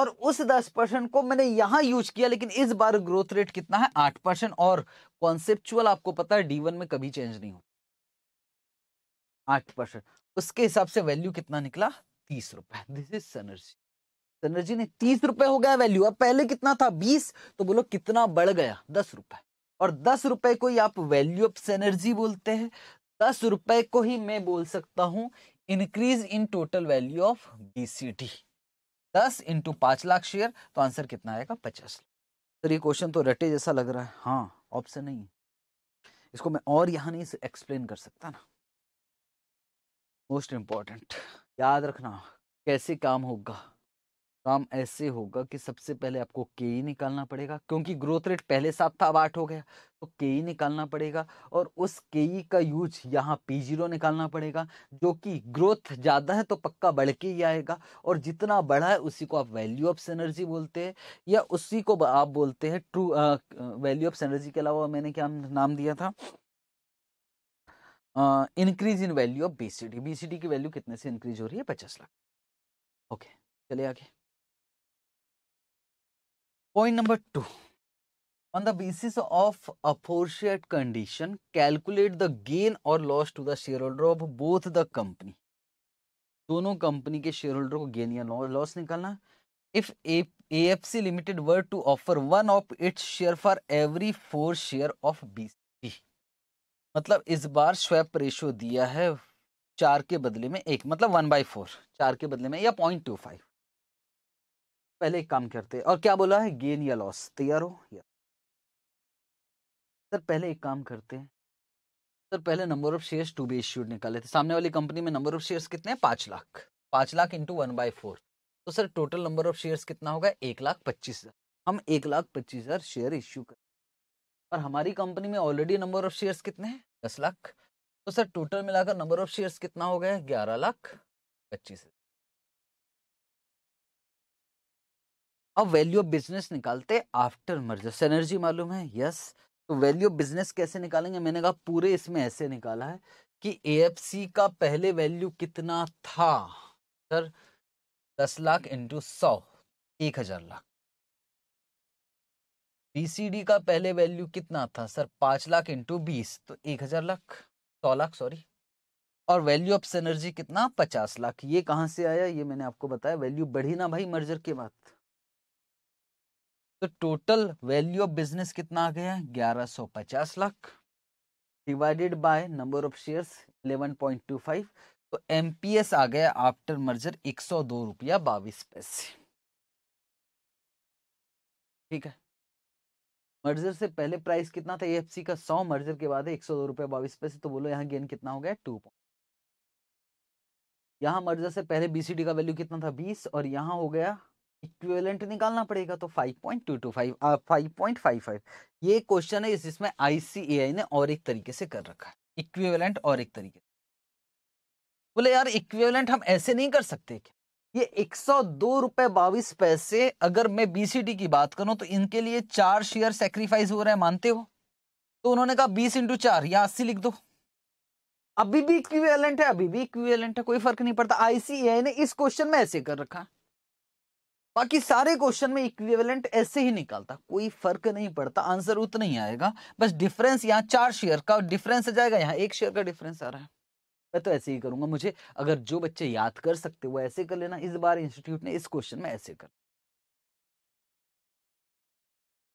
और उस दस परसेंट को मैंने यहां यूज किया लेकिन इस बार ग्रोथ रेट कितना है आठ परसेंट और कॉन्सेप्चुअल आपको पता है डी वन में कभी चेंज नहीं होता आठ परसेंट उसके हिसाब से वैल्यू कितना निकला तीस रुपए दिस इज सनर्जी तनर जी ने तीस रुपए हो गया वैल्यू अब पहले कितना था बीस तो बोलो कितना बढ़ गया दस रुपए और दस रुपए को ही आप वैल्यू ऑफ एनर्जी बोलते हैं दस रुपए को ही मैं बोल सकता हूं increase in total value of BCD दस इंटू पांच लाख शेयर तो आंसर कितना आएगा पचास लाख सर ये क्वेश्चन तो रटे जैसा लग रहा है हाँ ऑप्शन नहीं है इसको मैं और यहां नहीं एक्सप्लेन कर सकता ना मोस्ट इंपॉर्टेंट याद रखना कैसे काम होगा काम ऐसे होगा कि सबसे पहले आपको के ई निकालना पड़ेगा क्योंकि ग्रोथ रेट पहले सात था अब आठ हो गया तो के ई निकालना पड़ेगा और उस के ई का यूज यहाँ पी जीरो निकालना पड़ेगा जो कि ग्रोथ ज़्यादा है तो पक्का बढ़ के ही आएगा और जितना बढ़ा है उसी को आप वैल्यू ऑफ एनर्जी बोलते हैं या उसी को आप बोलते हैं ट्रू वैल्यू ऑफ एनर्जी के अलावा मैंने क्या नाम दिया था increase in value of C BCD की वैल्यू कितने से इंक्रीज हो रही है पचास लाख ओके चले आगे point number two on the basis of of condition calculate the gain और loss to the share holder of both the company दोनों कंपनी के शेयर होल्डर को गेन या लॉस निकालना if A F C limited were to offer one of its share for every four share of B C मतलब इस बार स्वैप रेशियो दिया है चार के बदले में एक मतलब वन बाई फोर चार के बदले में या पॉइंट टू फाइव पहले एक काम करते हैं और क्या बोला है गेन या लॉस तैयार हो या सर पहले एक काम करते हैं सर पहले number of shares to be issued निकाले थे सामने वाली कंपनी में नंबर ऑफ शेयर्स कितने हैं पाँच लाख पाँच lakh into one by four तो sir total number of shares कितना होगा एक लाख पच्चीस हज़ार हम एक लाख पच्चीस हज़ार शेयर इश्यू करें और हमारी कंपनी में ऑलरेडी नंबर ऑफ शेयर्स कितने हैं दस लाख तो सर टोटल मिलाकर नंबर ऑफ शेयर्स कितना हो गया ग्यारह लाख पच्चीस अब वैल्यू ऑफ बिजनेस निकालते आफ्टर मर्जर सेनर्जी मालूम है यस तो वैल्यू ऑफ बिजनेस कैसे निकालेंगे मैंने कहा पूरे इसमें ऐसे निकाला है कि ए का पहले वैल्यू कितना था सर दस लाख इंटू सौ एक हजार लाख बीसीडी का पहले वैल्यू कितना था सर पांच लाख इंटू बीस तो एक हजार लाख सौ लाख सॉरी और वैल्यू ऑफ सेनर्जी कितना पचास लाख ये कहाँ से आया ये मैंने आपको बताया वैल्यू बढ़ी ना भाई मर्जर के बाद तो टोटल वैल्यू ऑफ बिजनेस कितना आ गया 1150 lakh divided by number of shares 11.25 तो एमपीएस आ गया आफ्टर मर्जर एक सौ दो रुपया बाईस पैसे ठीक है मर्जर से पहले प्राइस कितना था एएफसी का सौ मर्जर के बाद एक सौ दो रुपया बाईस पैसे तो बोलो यहाँ गेन कितना हो गया टू पॉइंट यहाँ मर्जर से पहले बीसीडी का वैल्यू कितना था बीस और यहाँ हो गया इक्विवेलेंट निकालना पड़ेगा तो 5.225 5.55 ये क्वेश्चन है जिसमें आईसीएआई ने और एक तरीके से कर रखा है इक्विवेलेंट और एक तरीके से बोले यार इक्विवेलेंट हम ऐसे नहीं कर सकते क्या ये एक सौ दो रुपए बाईस पैसे अगर मैं बीसीडी की बात करूं तो इनके लिए चार शेयर सेक्रीफाइस हो रहे हैं मानते हो तो उन्होंने कहा बीस इंटू चार या अस्सी लिख दो अभी भी इक्विवेलेंट है अभी भी इक्विवेलेंट है कोई फर्क नहीं पड़ता आईसीएआई ने इस क्वेश्चन में ऐसे कर रखा बाकी सारे क्वेश्चन में इक्विवेलेंट ऐसे ही निकालता कोई फर्क नहीं पड़ता आंसर उतना ही आएगा बस डिफरेंस यहाँ चार शेयर का डिफरेंस जाएगा यहाँ एक शेयर का डिफरेंस आ रहा है मैं तो ऐसे ही करूंगा मुझे अगर जो बच्चे याद कर सकते वो ऐसे कर लेना इस बार इंस्टीट्यूट ने इस क्वेश्चन में ऐसे कर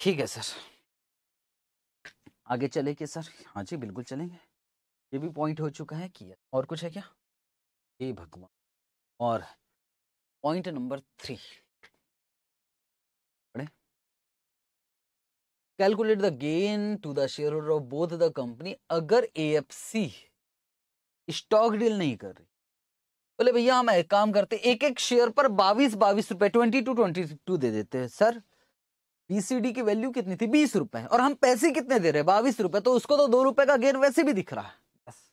ठीक है सर आगे चले के सर हाँ जी बिल्कुल चलेंगे ये भी पॉइंट हो चुका है कि और कुछ है क्या हे भगवान और point number three calculate the gain to the share holder of both the company अगर ए स्टॉक डील नहीं कर रही बोले भैया हम एक काम करते एक एक शेयर पर बाईस बाईस रुपए ट्वेंटी टू ट्वेंटी टू दे देते हैं सर बीसीडी की वैल्यू कितनी थी बीस रुपए और हम पैसे कितने दे रहे हैं बाईस रुपए तो उसको तो दो रुपए का गेन वैसे भी दिख रहा है बस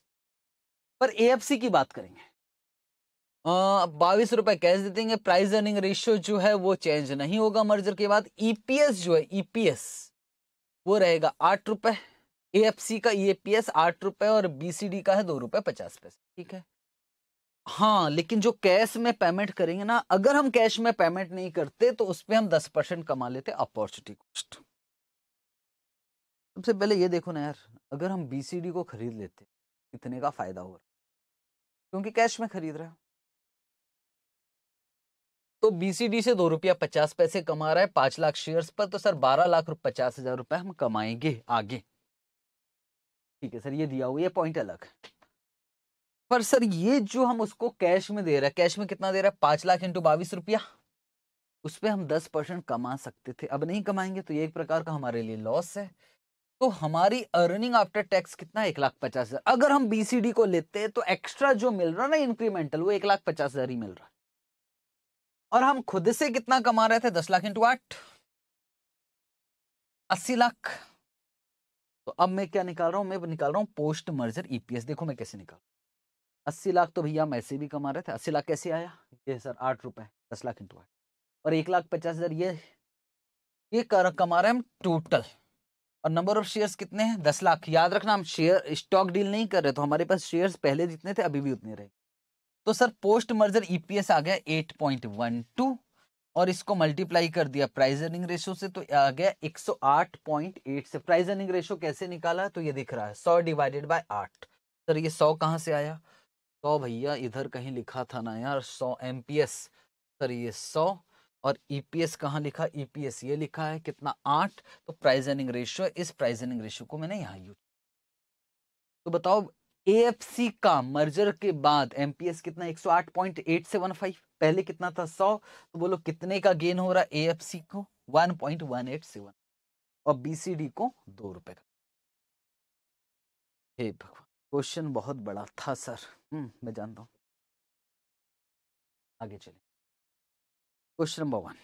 पर सी की बात करेंगे बाईस रुपए कैश दे देंगे प्राइस अर्निंग रेशियो जो है वो चेंज नहीं होगा मर्जर के बाद ईपीएस e जो है ईपीएस e वो रहेगा आठ रुपये ए एफ सी का ई ए पी एस आठ रुपये और बी सी डी का है दो रुपये पचास पैसे ठीक है हाँ लेकिन जो कैश में पेमेंट करेंगे ना अगर हम कैश में पेमेंट नहीं करते तो उस पर हम दस परसेंट कमा लेते अपॉर्चुनिटी कॉस्ट सबसे पहले ये देखो ना यार अगर हम बी सी डी को खरीद लेते इतने का फायदा हो रहा क्योंकि कैश में खरीद रहे हैं तो बीसीडी से दो रुपया पचास पैसे कमा रहा है पांच लाख शेयर्स पर तो सर बारह लाख पचास हजार रुपए हम कमाएंगे आगे ठीक है सर ये दिया हुआ ये पॉइंट अलग पर सर ये जो हम उसको कैश में दे रहा है कैश में कितना दे रहा है पांच लाख इंटू बाईस रुपया उस पर हम दस परसेंट कमा सकते थे अब नहीं कमाएंगे तो ये एक प्रकार का हमारे लिए लॉस है तो हमारी अर्निंग आफ्टर टैक्स कितना है एक लाख पचास हजार अगर हम बीसीडी को लेते हैं तो एक्स्ट्रा जो मिल रहा ना इंक्रीमेंटल वो एक लाख पचास हजार ही मिल रहा और हम खुद से कितना कमा रहे थे दस लाख इंटू आठ अस्सी लाख तो अब मैं क्या निकाल रहा हूं मैं निकाल रहा हूं पोस्ट मर्जर ईपीएस देखो मैं कैसे निकाल अस्सी लाख तो भैया हम ऐसे भी कमा रहे थे अस्सी लाख कैसे आया ये सर आठ रुपए दस लाख इंटू आठ और एक लाख पचास हजार ये ये कर कमा रहे हैं हम टोटल और नंबर ऑफ शेयर्स कितने हैं दस लाख याद रखना हम शेयर स्टॉक डील नहीं कर रहे तो हमारे पास शेयर्स पहले जितने थे अभी भी उतने रहे तो सर पोस्ट मर्जर ईपीएस आ गया एट पॉइंट वन टू और इसको मल्टीप्लाई कर दिया प्राइस अर्निंग रेशो से तो आ गया 108.8 से प्राइस अर्निंग रेशो कैसे निकाला तो ये दिख रहा है 100 डिवाइडेड बाय 8 सर ये 100 कहाँ से आया 100 तो भैया इधर कहीं लिखा था ना यार 100 एम सर ये 100 और ई पी एस कहाँ लिखा ई पी एस ये लिखा है कितना आठ तो प्राइज अर्निंग रेशियो इस प्राइज अर्निंग रेशियो को मैंने यहाँ यूज तो बताओ एएफसी का मर्जर के बाद एमपीएस कितना फाइव पहले कितना था 100 तो बोलो कितने का गेन हो रहा है एएफसी को 1.187 और बीसीडी को दो रुपए का हे भगवान क्वेश्चन बहुत बड़ा था सर हम्म मैं जानता हूं आगे चले क्वेश्चन नंबर वन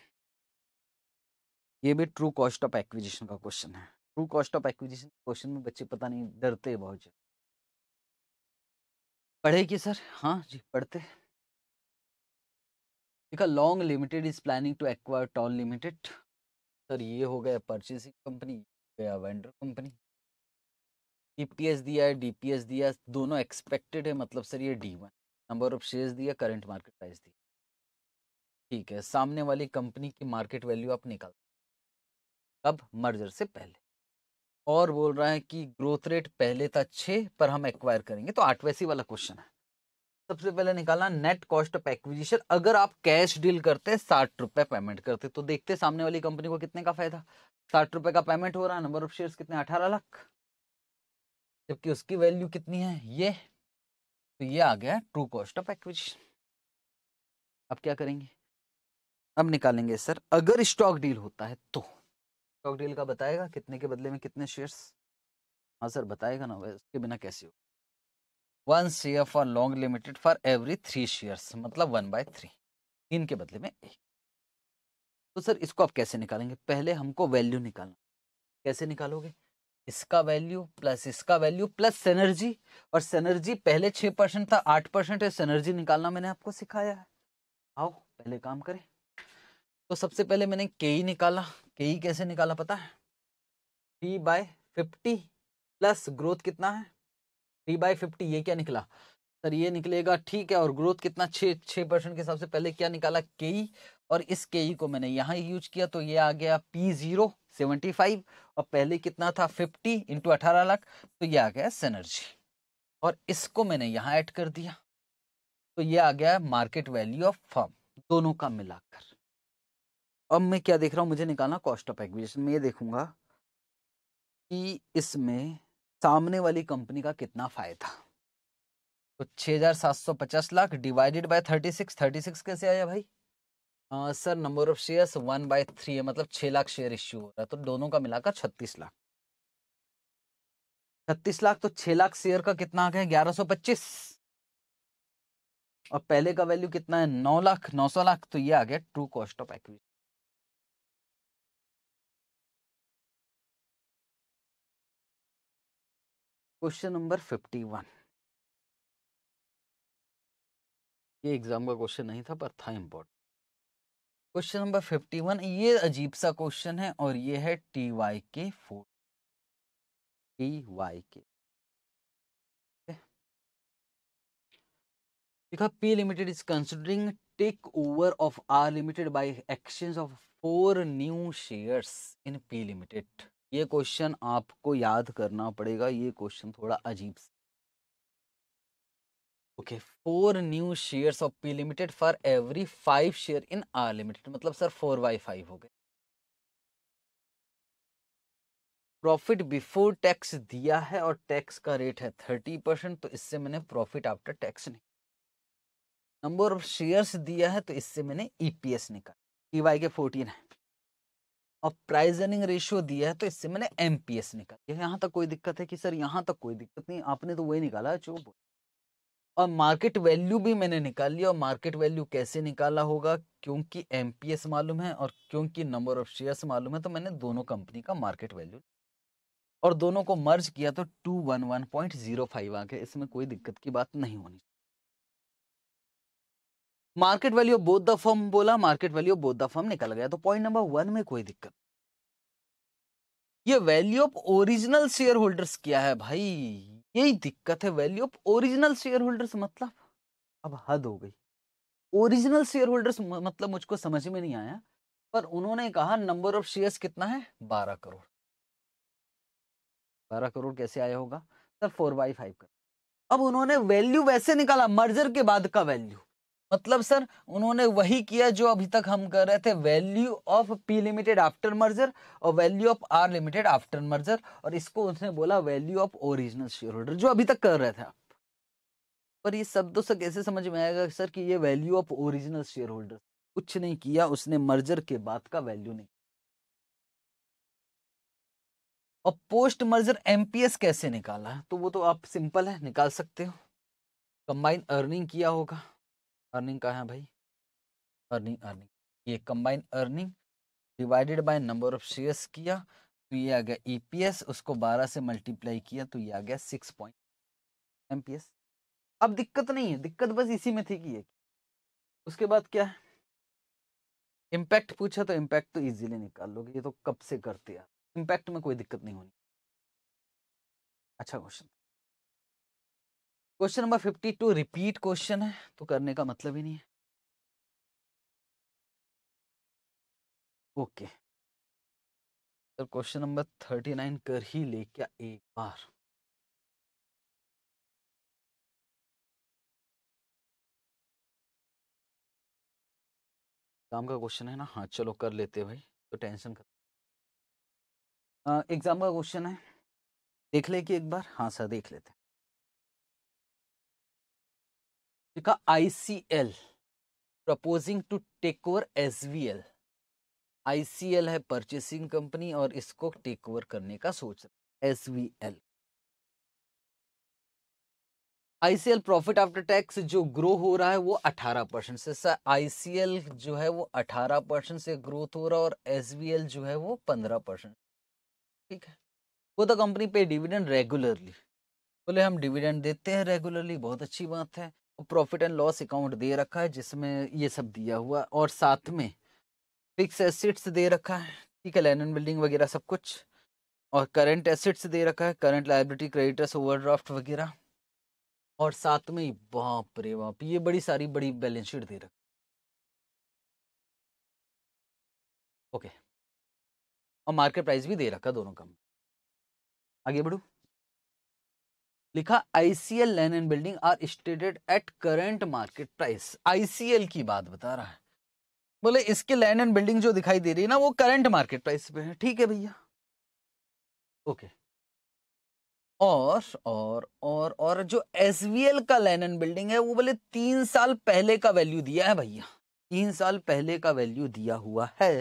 ये भी ट्रू कॉस्ट ऑफ एक्विजिशन का क्वेश्चन है true cost of acquisition question में बच्चे पता नहीं डरते बहुत पढ़ेगी सर हाँ जी पढ़ते देखा long limited is planning to acquire tall limited sir ये हो गया परचेसिंग कंपनी गया वेंडर कंपनी डीपीएस दिया है डीपीएस दिया दोनों एक्सपेक्टेड है मतलब सर ये D one number of shares दिया करंट मार्केट प्राइस दिया ठीक है सामने वाली कंपनी की मार्केट वैल्यू आप निकाल अब मर्जर से पहले और बोल रहा है कि ग्रोथ रेट पहले था छः पर हम एक्वायर करेंगे तो आठवें सी वाला क्वेश्चन है सबसे पहले निकालना नेट कॉस्ट ऑफ एक्विजिशन अगर आप कैश डील करते हैं साठ रुपए पेमेंट करते तो देखते सामने वाली कंपनी को कितने का फायदा साठ रुपए का पेमेंट हो रहा है नंबर ऑफ शेयर कितने अठारह लाख जबकि उसकी वैल्यू कितनी है ये तो ये आ गया ट्रू कॉस्ट ऑफ एक्विजिशन अब क्या करेंगे अब निकालेंगे सर अगर स्टॉक डील होता है तो स्टॉक डील का बताएगा कितने के बदले में कितने शेयर्स हाँ सर बताएगा ना भाई उसके बिना कैसे हो one F R long limited for every three shares मतलब वन बाय थ्री तीन के बदले में एक तो सर इसको आप कैसे निकालेंगे पहले हमको वैल्यू निकालना कैसे निकालोगे इसका वैल्यू प्लस इसका वैल्यू प्लस सेनर्जी और सेनर्जी पहले छः परसेंट था आठ परसेंट है सेनर्जी निकालना मैंने आपको सिखाया है आओ पहले काम करें तो सबसे पहले मैंने के ही निकाला के ई कैसे निकाला पता है T by fifty plus growth कितना है टी बाय फिफ्टी ये क्या निकला सर ये निकलेगा ठीक है और ग्रोथ कितना छः छः परसेंट के हिसाब से पहले क्या निकाला के ई और इस के ई को मैंने यहाँ यूज किया तो ये आ गया पी जीरो सेवेंटी फाइव और पहले कितना था फिफ्टी इंटू अठारह लाख तो ये आ गया सेनर्जी और इसको मैंने यहाँ ऐड कर दिया तो ये आ गया मार्केट वैल्यू ऑफ फर्म दोनों का मिलाकर अब मैं क्या देख रहा हूँ मुझे निकालना कॉस्ट ऑफ एक्विजिशन मैं ये देखूंगा कि इसमें सामने वाली कंपनी का कितना फायदा तो 6,750 लाख डिवाइडेड बाय 36 36 कैसे आया भाई आ, sir number of shares one by three है मतलब छः लाख शेयर इश्यू हो रहा है तो दोनों का मिलाकर छत्तीस लाख छत्तीस लाख तो छः लाख शेयर का कितना आ गया ग्यारह सौ पच्चीस और पहले का वैल्यू कितना है नौ लाख नौ सौ लाख तो ये आ गया true cost of acquisition question number fifty one ये एग्जाम का क्वेश्चन नहीं था पर था important question number fifty one ये अजीब सा क्वेश्चन है और ये है T Y K four T Y K P limited is considering take over of R limited by exchange of four new shares in P limited ये क्वेश्चन आपको याद करना पड़ेगा ये क्वेश्चन थोड़ा अजीब okay four new shares of P limited for every five share in R limited मतलब सर फोर बाई फाइव हो गए प्रॉफिट बिफोर टैक्स दिया है और टैक्स का रेट है थर्टी परसेंट तो इससे मैंने प्रॉफिट आफ्टर टैक्स नहीं नंबर ऑफ शेयर्स दिया है तो इससे मैंने ईपीएस e निकाला ई वाई के फोर्टीन है और प्राइज अर्निंग रेशियो दिया है तो इससे मैंने एम पी एस निकाला यहाँ तक कोई दिक्कत है कि सर यहाँ तक कोई दिक्कत नहीं आपने तो वही निकाला जो और मार्केट वैल्यू भी मैंने निकाल लिया और मार्केट वैल्यू कैसे निकाला होगा क्योंकि एम पी एस मालूम है और क्योंकि नंबर ऑफ शेयर्स मालूम है तो मैंने दोनों कंपनी का मार्केट वैल्यू और दोनों को मर्ज किया तो two one one point zero five आ गया इसमें कोई दिक्कत की बात नहीं होनी market value both the firm बोला market value both the firm निकल गया तो पॉइंट नंबर वन में कोई दिक्कत ये value of original share holders क्या है भाई यही दिक्कत है value of original share holders मतलब अब हद हो गई ओरिजिनल शेयर होल्डर्स मतलब मुझको समझ में नहीं आया पर उन्होंने कहा नंबर ऑफ शेयर्स कितना है बारह करोड़ बारह करोड़ कैसे आया होगा सर फोर बाई फाइव कर अब उन्होंने वैल्यू वैसे निकाला मर्जर के बाद का वैल्यू मतलब सर उन्होंने वही किया जो अभी तक हम कर रहे थे value of P limited after merger और value of R limited after merger और इसको उसने बोला value of original share holder जो अभी तक कर रहे थे आप पर ये शब्दों से कैसे समझ में आएगा सर कि ये value of original share holder कुछ नहीं किया उसने मर्जर के बाद का वैल्यू नहीं और पोस्ट मर्जर एमपीएस कैसे निकाला तो वो तो आप सिंपल है निकाल सकते हो कंबाइन अर्निंग किया होगा अर्निंग कहाँ है भाई अर्निंग अर्निंग ये combine earning divided by number of shares किया तो ये आ गया ईपीएस e उसको 12 से मल्टीप्लाई किया तो ये आ गया सिक्स पॉइंट एमपीएस अब दिक्कत नहीं है दिक्कत बस इसी में थी कि ये उसके बाद क्या है इम्पैक्ट पूछा तो इम्पैक्ट तो इजीली निकाल लोगे ये तो कब से करते हैं इम्पैक्ट में कोई दिक्कत नहीं होनी अच्छा question question number fifty two repeat question है तो करने का मतलब ही नहीं है okay sir question number thirty nine कर ही ले क्या एक बार एग्जाम का क्वेश्चन है ना हाँ चलो कर लेते भाई तो टेंशन कर एग्जाम का क्वेश्चन है देख ले कि एक बार हाँ सर देख लेते लिखा ICL proposing to take over C L है परचेसिंग कंपनी और इसको टेक ओवर करने का सोच S V L ICL profit after tax जो ग्रो हो रहा है वो 18 परसेंट से आईसीएल जो है वो 18 परसेंट से ग्रोथ हो रहा है और एस जो है वो 15 परसेंट ठीक है वो तो कंपनी पे डिविडेंड रेगुलरली बोले हम डिविडेंड देते हैं रेगुलरली बहुत अच्छी बात है प्रॉफिट एंड लॉस अकाउंट दे रखा है जिसमें ये सब दिया हुआ और साथ में फिक्स एसिड्स दे रखा है ठीक है लैंड एंड बिल्डिंग वगैरह सब कुछ और करंट एसेट्स दे रखा है करंट लाइबिलिटी क्रेडिटर्स ओवरड्राफ्ट वगैरह और साथ में बाप रे बाप ये बड़ी सारी बड़ी बैलेंस शीट दे रखी ओके और मार्केट प्राइस भी दे रखा दोनों कम आगे बढ़ू लिखा ICL land and building are stated at current market price ICL की बात बता रहा है बोले इसके लैंड एंड बिल्डिंग जो दिखाई दे रही है ना वो करंट मार्केट प्राइस पे है ठीक है भैया ओके और और और और जो एस का लैंड एंड बिल्डिंग है वो बोले तीन साल पहले का वैल्यू दिया है भैया तीन साल पहले का वैल्यू दिया हुआ है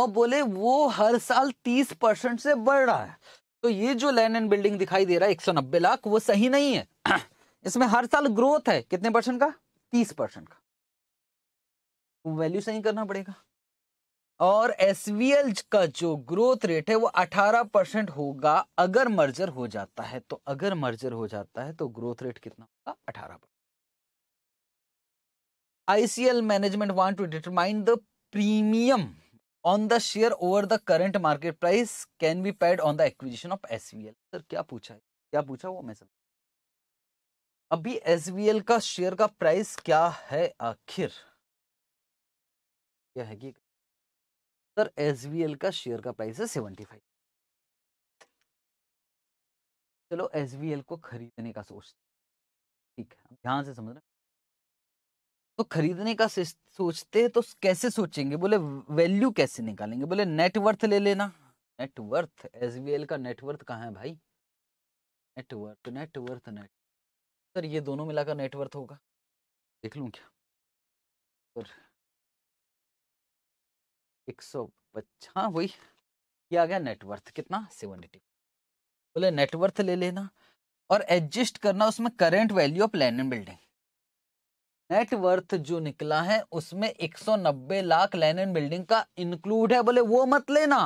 और बोले वो हर साल तीस परसेंट से बढ़ रहा है तो ये जो लैंड एंड बिल्डिंग दिखाई दे रहा है एक सौ नब्बे लाख वो सही नहीं है इसमें हर साल ग्रोथ है कितने परसेंट का तीस परसेंट का वैल्यू तो सही करना पड़ेगा और एस का जो ग्रोथ रेट है वो 18 परसेंट होगा अगर मर्जर हो जाता है तो अगर मर्जर हो जाता है तो ग्रोथ रेट कितना होगा 18 percent ICL management want to determine the premium on the share over the current market price can be paid on the acquisition of S V L sir क्या पूछा है क्या पूछा वो मैं समझ अभी एस वी एल का शेयर का प्राइस क्या है आखिर क्या है कि सर एस का शेयर का प्राइस है सेवेंटी फाइव चलो एस वी एल को खरीदने का सोचते ठीक है ध्यान से समझना तो खरीदने का सोचते तो कैसे सोचेंगे बोले वैल्यू कैसे निकालेंगे बोले नेटवर्थ ले लेना नेटवर्थ एस का नेटवर्थ कहाँ है भाई नेटवर्थ नेटवर्थ नेट सर ये दोनों मिलाकर नेटवर्थ होगा देख लूँ क्या और एक सौ पचास हाँ, वही ये आ गया नेटवर्थ कितना एटी बोले नेटवर्थ ले लेना और एडजस्ट करना उसमें current value of land and building net worth जो निकला है उसमें 190 लाख लैंड एंड बिल्डिंग का इंक्लूड है बोले वो मत लेना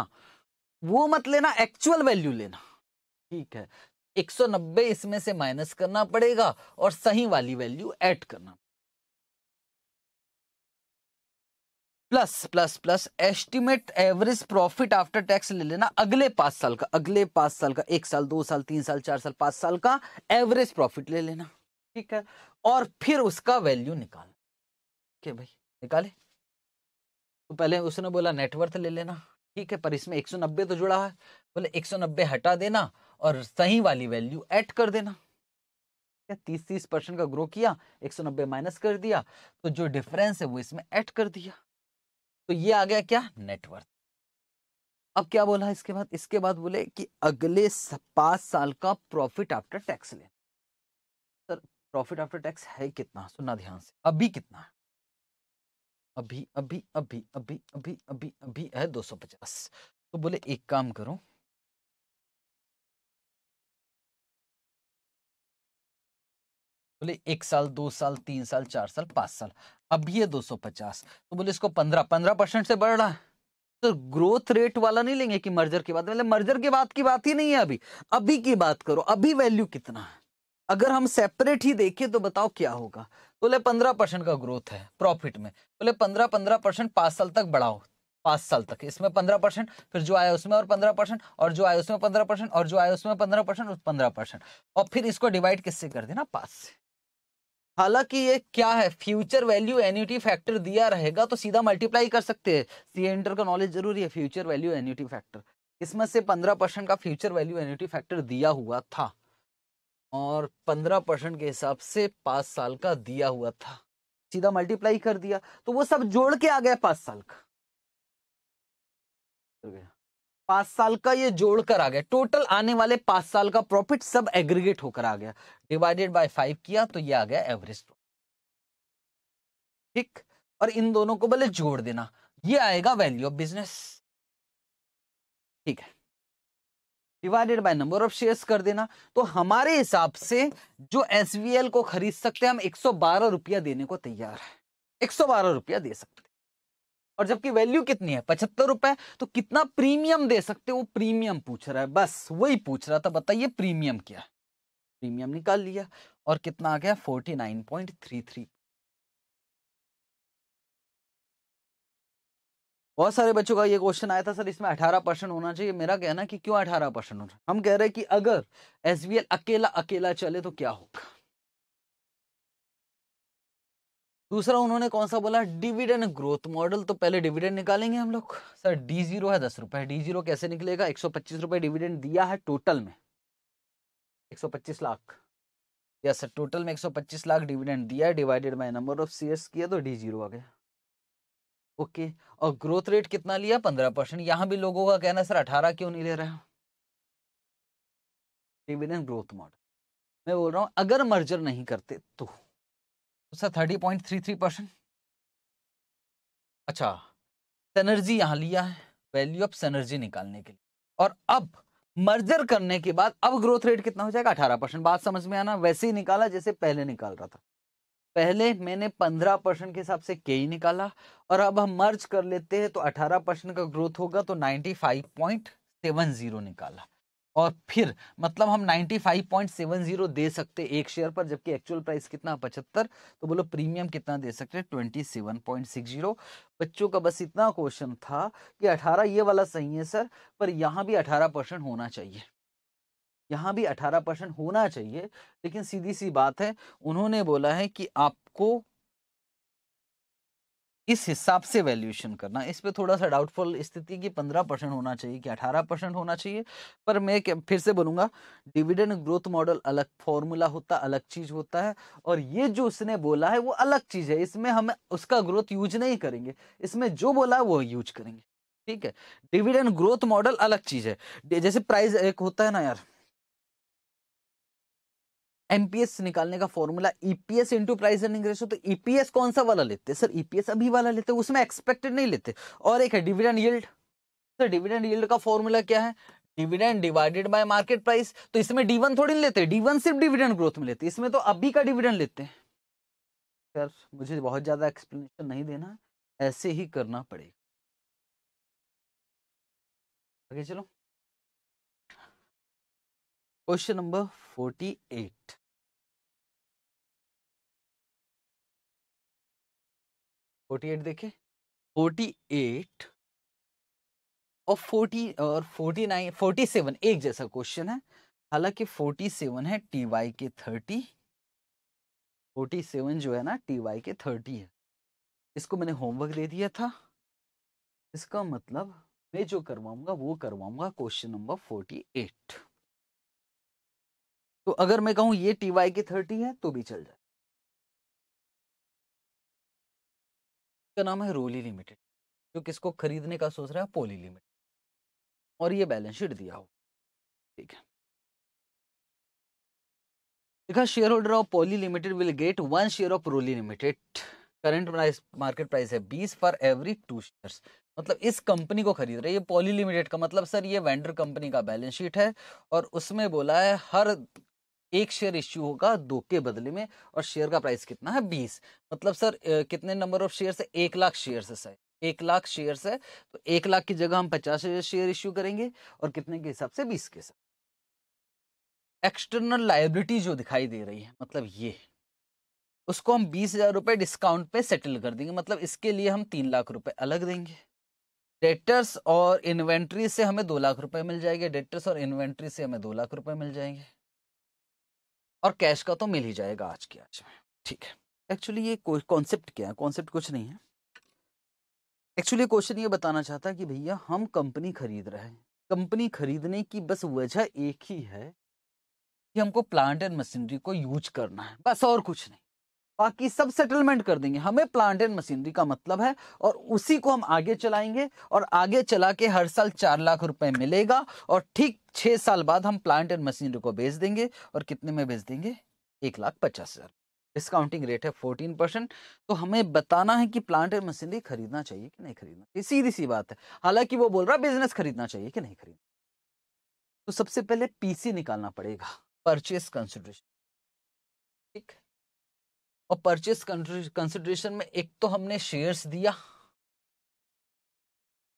वो मत लेना एक्चुअल वैल्यू लेना ठीक है 190 इसमें से माइनस करना पड़ेगा और सही वाली वैल्यू ऐड करना plus plus plus estimate average profit after tax ले लेना अगले पांच साल का अगले पांच साल का एक साल दो साल तीन साल चार साल पांच साल का एवरेज प्रॉफिट ले लेना ठीक है और फिर उसका वैल्यू निकाल के भाई निकाले तो पहले उसने बोला नेटवर्थ ले लेना ठीक है पर इसमें नब्बे तो जुड़ा है बोले नब्बे हटा देना और सही वाली वैल्यू एड कर देना तीस तीस परसेंट का ग्रो किया एक सौ नब्बे माइनस कर दिया तो जो डिफरेंस है वो इसमें ऐड कर दिया तो ये आ गया क्या नेटवर्थ अब क्या बोला इसके बाद इसके बाद बोले कि अगले पांच साल का प्रॉफिट आफ्टर टैक्स लेना प्रॉफिट आफ्टर टैक्स है कितना सुनना ध्यान से अभी कितना है अभी अभी अभी अभी अभी अभी अभी है 250 तो बोले एक काम करो बोले एक साल दो साल तीन साल चार साल पांच साल अब ये 250 तो बोले इसको 15 पंद्रह परसेंट से बढ़ रहा है तो ग्रोथ रेट वाला नहीं लेंगे कि मर्जर के बाद मतलब मर्जर के बाद की बात ही नहीं है अभी अभी की बात करो अभी वैल्यू कितना है अगर हम सेपरेट ही देखें तो बताओ क्या होगा बोले पंद्रह परसेंट का ग्रोथ है प्रॉफिट में बोले पंद्रह पंद्रह परसेंट पाँच साल तक बढ़ाओ पांच साल तक इसमें पंद्रह परसेंट फिर जो आया उसमें और पंद्रह परसेंट और जो आया उसमें पंद्रह परसेंट और जो आया उसमें पंद्रह परसेंट और पंद्रह परसेंट और फिर इसको डिवाइड किससे कर देना पाँच से हालांकि ये क्या है फ्यूचर वैल्यू एन्यूटी फैक्टर दिया रहेगा तो सीधा मल्टीप्लाई कर सकते हैं सी एंटर का नॉलेज जरूरी है फ्यूचर वैल्यू एन्यूटी फैक्टर इसमें से पंद्रह परसेंट का फ्यूचर वैल्यू एन्यूटी फैक्टर दिया हुआ था और पंद्रह परसेंट के हिसाब से पांच साल का दिया हुआ था सीधा मल्टीप्लाई कर दिया तो वो सब जोड़ के आ गया पांच साल का पांच साल का ये जोड़कर आ गया टोटल आने वाले पांच साल का प्रॉफिट सब एग्रीगेट होकर आ गया डिवाइडेड बाय फाइव किया तो ये आ गया एवरेज ठीक और इन दोनों को भले जोड़ देना ये आएगा वैल्यू ऑफ बिजनेस ठीक है divided by number of shares कर देना तो हमारे हिसाब से जो एस को खरीद सकते हैं हम एक रुपया देने को तैयार है एक रुपया दे सकते और जबकि वैल्यू कितनी है पचहत्तर रुपए तो कितना प्रीमियम दे सकते हो प्रीमियम पूछ रहा है बस वही पूछ रहा था बताइए प्रीमियम क्या है प्रीमियम निकाल लिया और कितना आ गया forty nine point three three बहुत सारे बच्चों का ये क्वेश्चन आया था सर इसमें अठारह परसेंट होना चाहिए मेरा कहना कि क्यों अठारह परसेंट होना हम कह रहे हैं कि अगर एस अकेला अकेला चले तो क्या होगा दूसरा उन्होंने कौन सा बोला डिविडेंड ग्रोथ मॉडल तो पहले डिविडेंड निकालेंगे हम लोग सर डी जीरो है दस रुपए डी जीरो कैसे निकलेगा एक सौ पच्चीस रुपए डिविडेंड दिया है टोटल में एक सौ पच्चीस लाख यस सर टोटल में एक सौ पच्चीस लाख डिविडेंड दिया है divided by number of shares किया तो डी जीरो आ गया ओके और ग्रोथ रेट कितना लिया पंद्रह परसेंट यहाँ भी लोगों का कहना है सर अठारह क्यों नहीं ले रहे हो डिविडेंड ग्रोथ मॉडल मैं बोल रहा हूँ अगर मर्जर नहीं करते तो।, तो sir thirty point three three percent अच्छा सेनर्जी यहाँ लिया है वैल्यू ऑफ सनर्जी निकालने के लिए और अब मर्जर करने के बाद अब ग्रोथ रेट कितना हो जाएगा अठारह परसेंट बात समझ में आना वैसे ही निकाला जैसे पहले निकाल रहा था पहले मैंने 15 परसेंट के हिसाब से के ही निकाला और अब हम मर्ज कर लेते हैं तो 18 परसेंट का ग्रोथ होगा तो 95.70 निकाला और फिर मतलब हम 95.70 दे सकते हैं एक शेयर पर जबकि एक्चुअल प्राइस कितना पचहत्तर तो बोलो प्रीमियम कितना दे सकते twenty seven point six zero बच्चों का बस इतना क्वेश्चन था कि 18 ये वाला सही है सर पर यहाँ भी 18 परसेंट होना चाहिए यहाँ भी 18 परसेंट होना चाहिए लेकिन सीधी सी बात है उन्होंने बोला है कि आपको इस हिसाब से वैल्यूएशन करना इस पे थोड़ा सा डाउटफुल स्थिति कि 15 परसेंट होना चाहिए कि 18 परसेंट होना चाहिए पर मैं फिर से बोलूँगा डिविडेंड ग्रोथ मॉडल अलग फॉर्मूला होता अलग चीज़ होता है और ये जो उसने बोला है वो अलग चीज़ है इसमें हम उसका ग्रोथ यूज नहीं करेंगे इसमें जो बोला वो यूज करेंगे ठीक है डिविडेंड ग्रोथ मॉडल अलग चीज़ है जैसे प्राइस एक होता है ना यार एमपीएस निकालने का formula EPS into price earning ratio तो ईपीएस e कौन सा वाला लेते सर ईपीएस e अभी वाला लेते उसमें एक्सपेक्टेड नहीं लेते और एक है dividend yield sir dividend yield का फॉर्मूला क्या है dividend divided by market price तो इसमें डी वन थोड़ी लेते डी वन सिर्फ डिविडेंड ग्रोथ में लेते इसमें तो अभी का डिविडेंड लेते हैं सर मुझे बहुत ज्यादा एक्सप्लेनेशन नहीं देना ऐसे ही करना पड़ेगा आगे चलो question number forty eight forty eight देखें फोर्टी एट और फोर्टी और फोर्टी नाइन फोर्टी सेवन एक जैसा क्वेश्चन है हालांकि फोर्टी सेवन है T Y K thirty forty seven जो है ना टी वाई के थर्टी है इसको मैंने होमवर्क दे दिया था इसका मतलब मैं जो करवाऊंगा वो करवाऊंगा क्वेश्चन नंबर फोर्टी एट तो अगर मैं कहूं ये टी वाई के थर्टी है तो भी चल जाए उसका नाम है रोली लिमिटेड जो किसको खरीदने का सोच रहा है पोली लिमिटेड और ये बैलेंस शीट दिया हो ठीक है देखा share holder of Poly limited will get one share of Roli limited current price market price है बीस फॉर एवरी टू शेयर मतलब इस कंपनी को खरीद रहे ये पॉली लिमिटेड का मतलब सर ये वेंडर कंपनी का बैलेंस शीट है और उसमें बोला है हर एक शेयर इश्यू होगा दो के बदले में और शेयर का प्राइस कितना है बीस मतलब सर कितने नंबर ऑफ शेयर है एक लाख शेयर है सर एक लाख शेयर है तो एक लाख की जगह हम पचास शेयर इश्यू करेंगे और कितने के हिसाब से बीस के हिसाब एक्सटर्नल लाइबिलिटी जो दिखाई दे रही है मतलब ये उसको हम बीस हजार रुपए डिस्काउंट पे सेटल कर देंगे मतलब इसके लिए हम तीन लाख रुपए अलग देंगे डेटर्स और इन्वेंट्री से हमें दो लाख रुपए मिल जाएंगे डेटर्स और इन्वेंट्री से हमें दो लाख रुपए मिल जाएंगे और कैश का तो मिल ही जाएगा आज के आज में ठीक है एक्चुअली ये कॉन्सेप्ट क्या है कॉन्सेप्ट कुछ नहीं है एक्चुअली क्वेश्चन ये बताना चाहता है कि भैया हम कंपनी खरीद रहे हैं कंपनी खरीदने की बस वजह एक ही है कि हमको प्लांट एंड मशीनरी को यूज करना है बस और कुछ नहीं बाकी सब सेटलमेंट कर देंगे हमें प्लांट एंड मशीनरी का मतलब है और उसी को हम आगे चलाएंगे और आगे चला के हर साल चार लाख रुपए मिलेगा और ठीक छह साल बाद हम प्लांट एंड मशीनरी को बेच देंगे और कितने में बेच देंगे एक लाख पचास हज़ार डिस्काउंटिंग रेट है फोर्टीन परसेंट तो हमें बताना है कि प्लांट एंड मशीनरी खरीदना चाहिए कि नहीं खरीदना चाहिए सीधी सी बात है हालांकि वो बोल रहा बिजनेस खरीदना चाहिए कि नहीं खरीदना तो सबसे पहले पीसी निकालना पड़ेगा परचेस कंसिडरेशन ठीक है और परचेस कंसिडरेशन में एक तो हमने शेयर्स दिया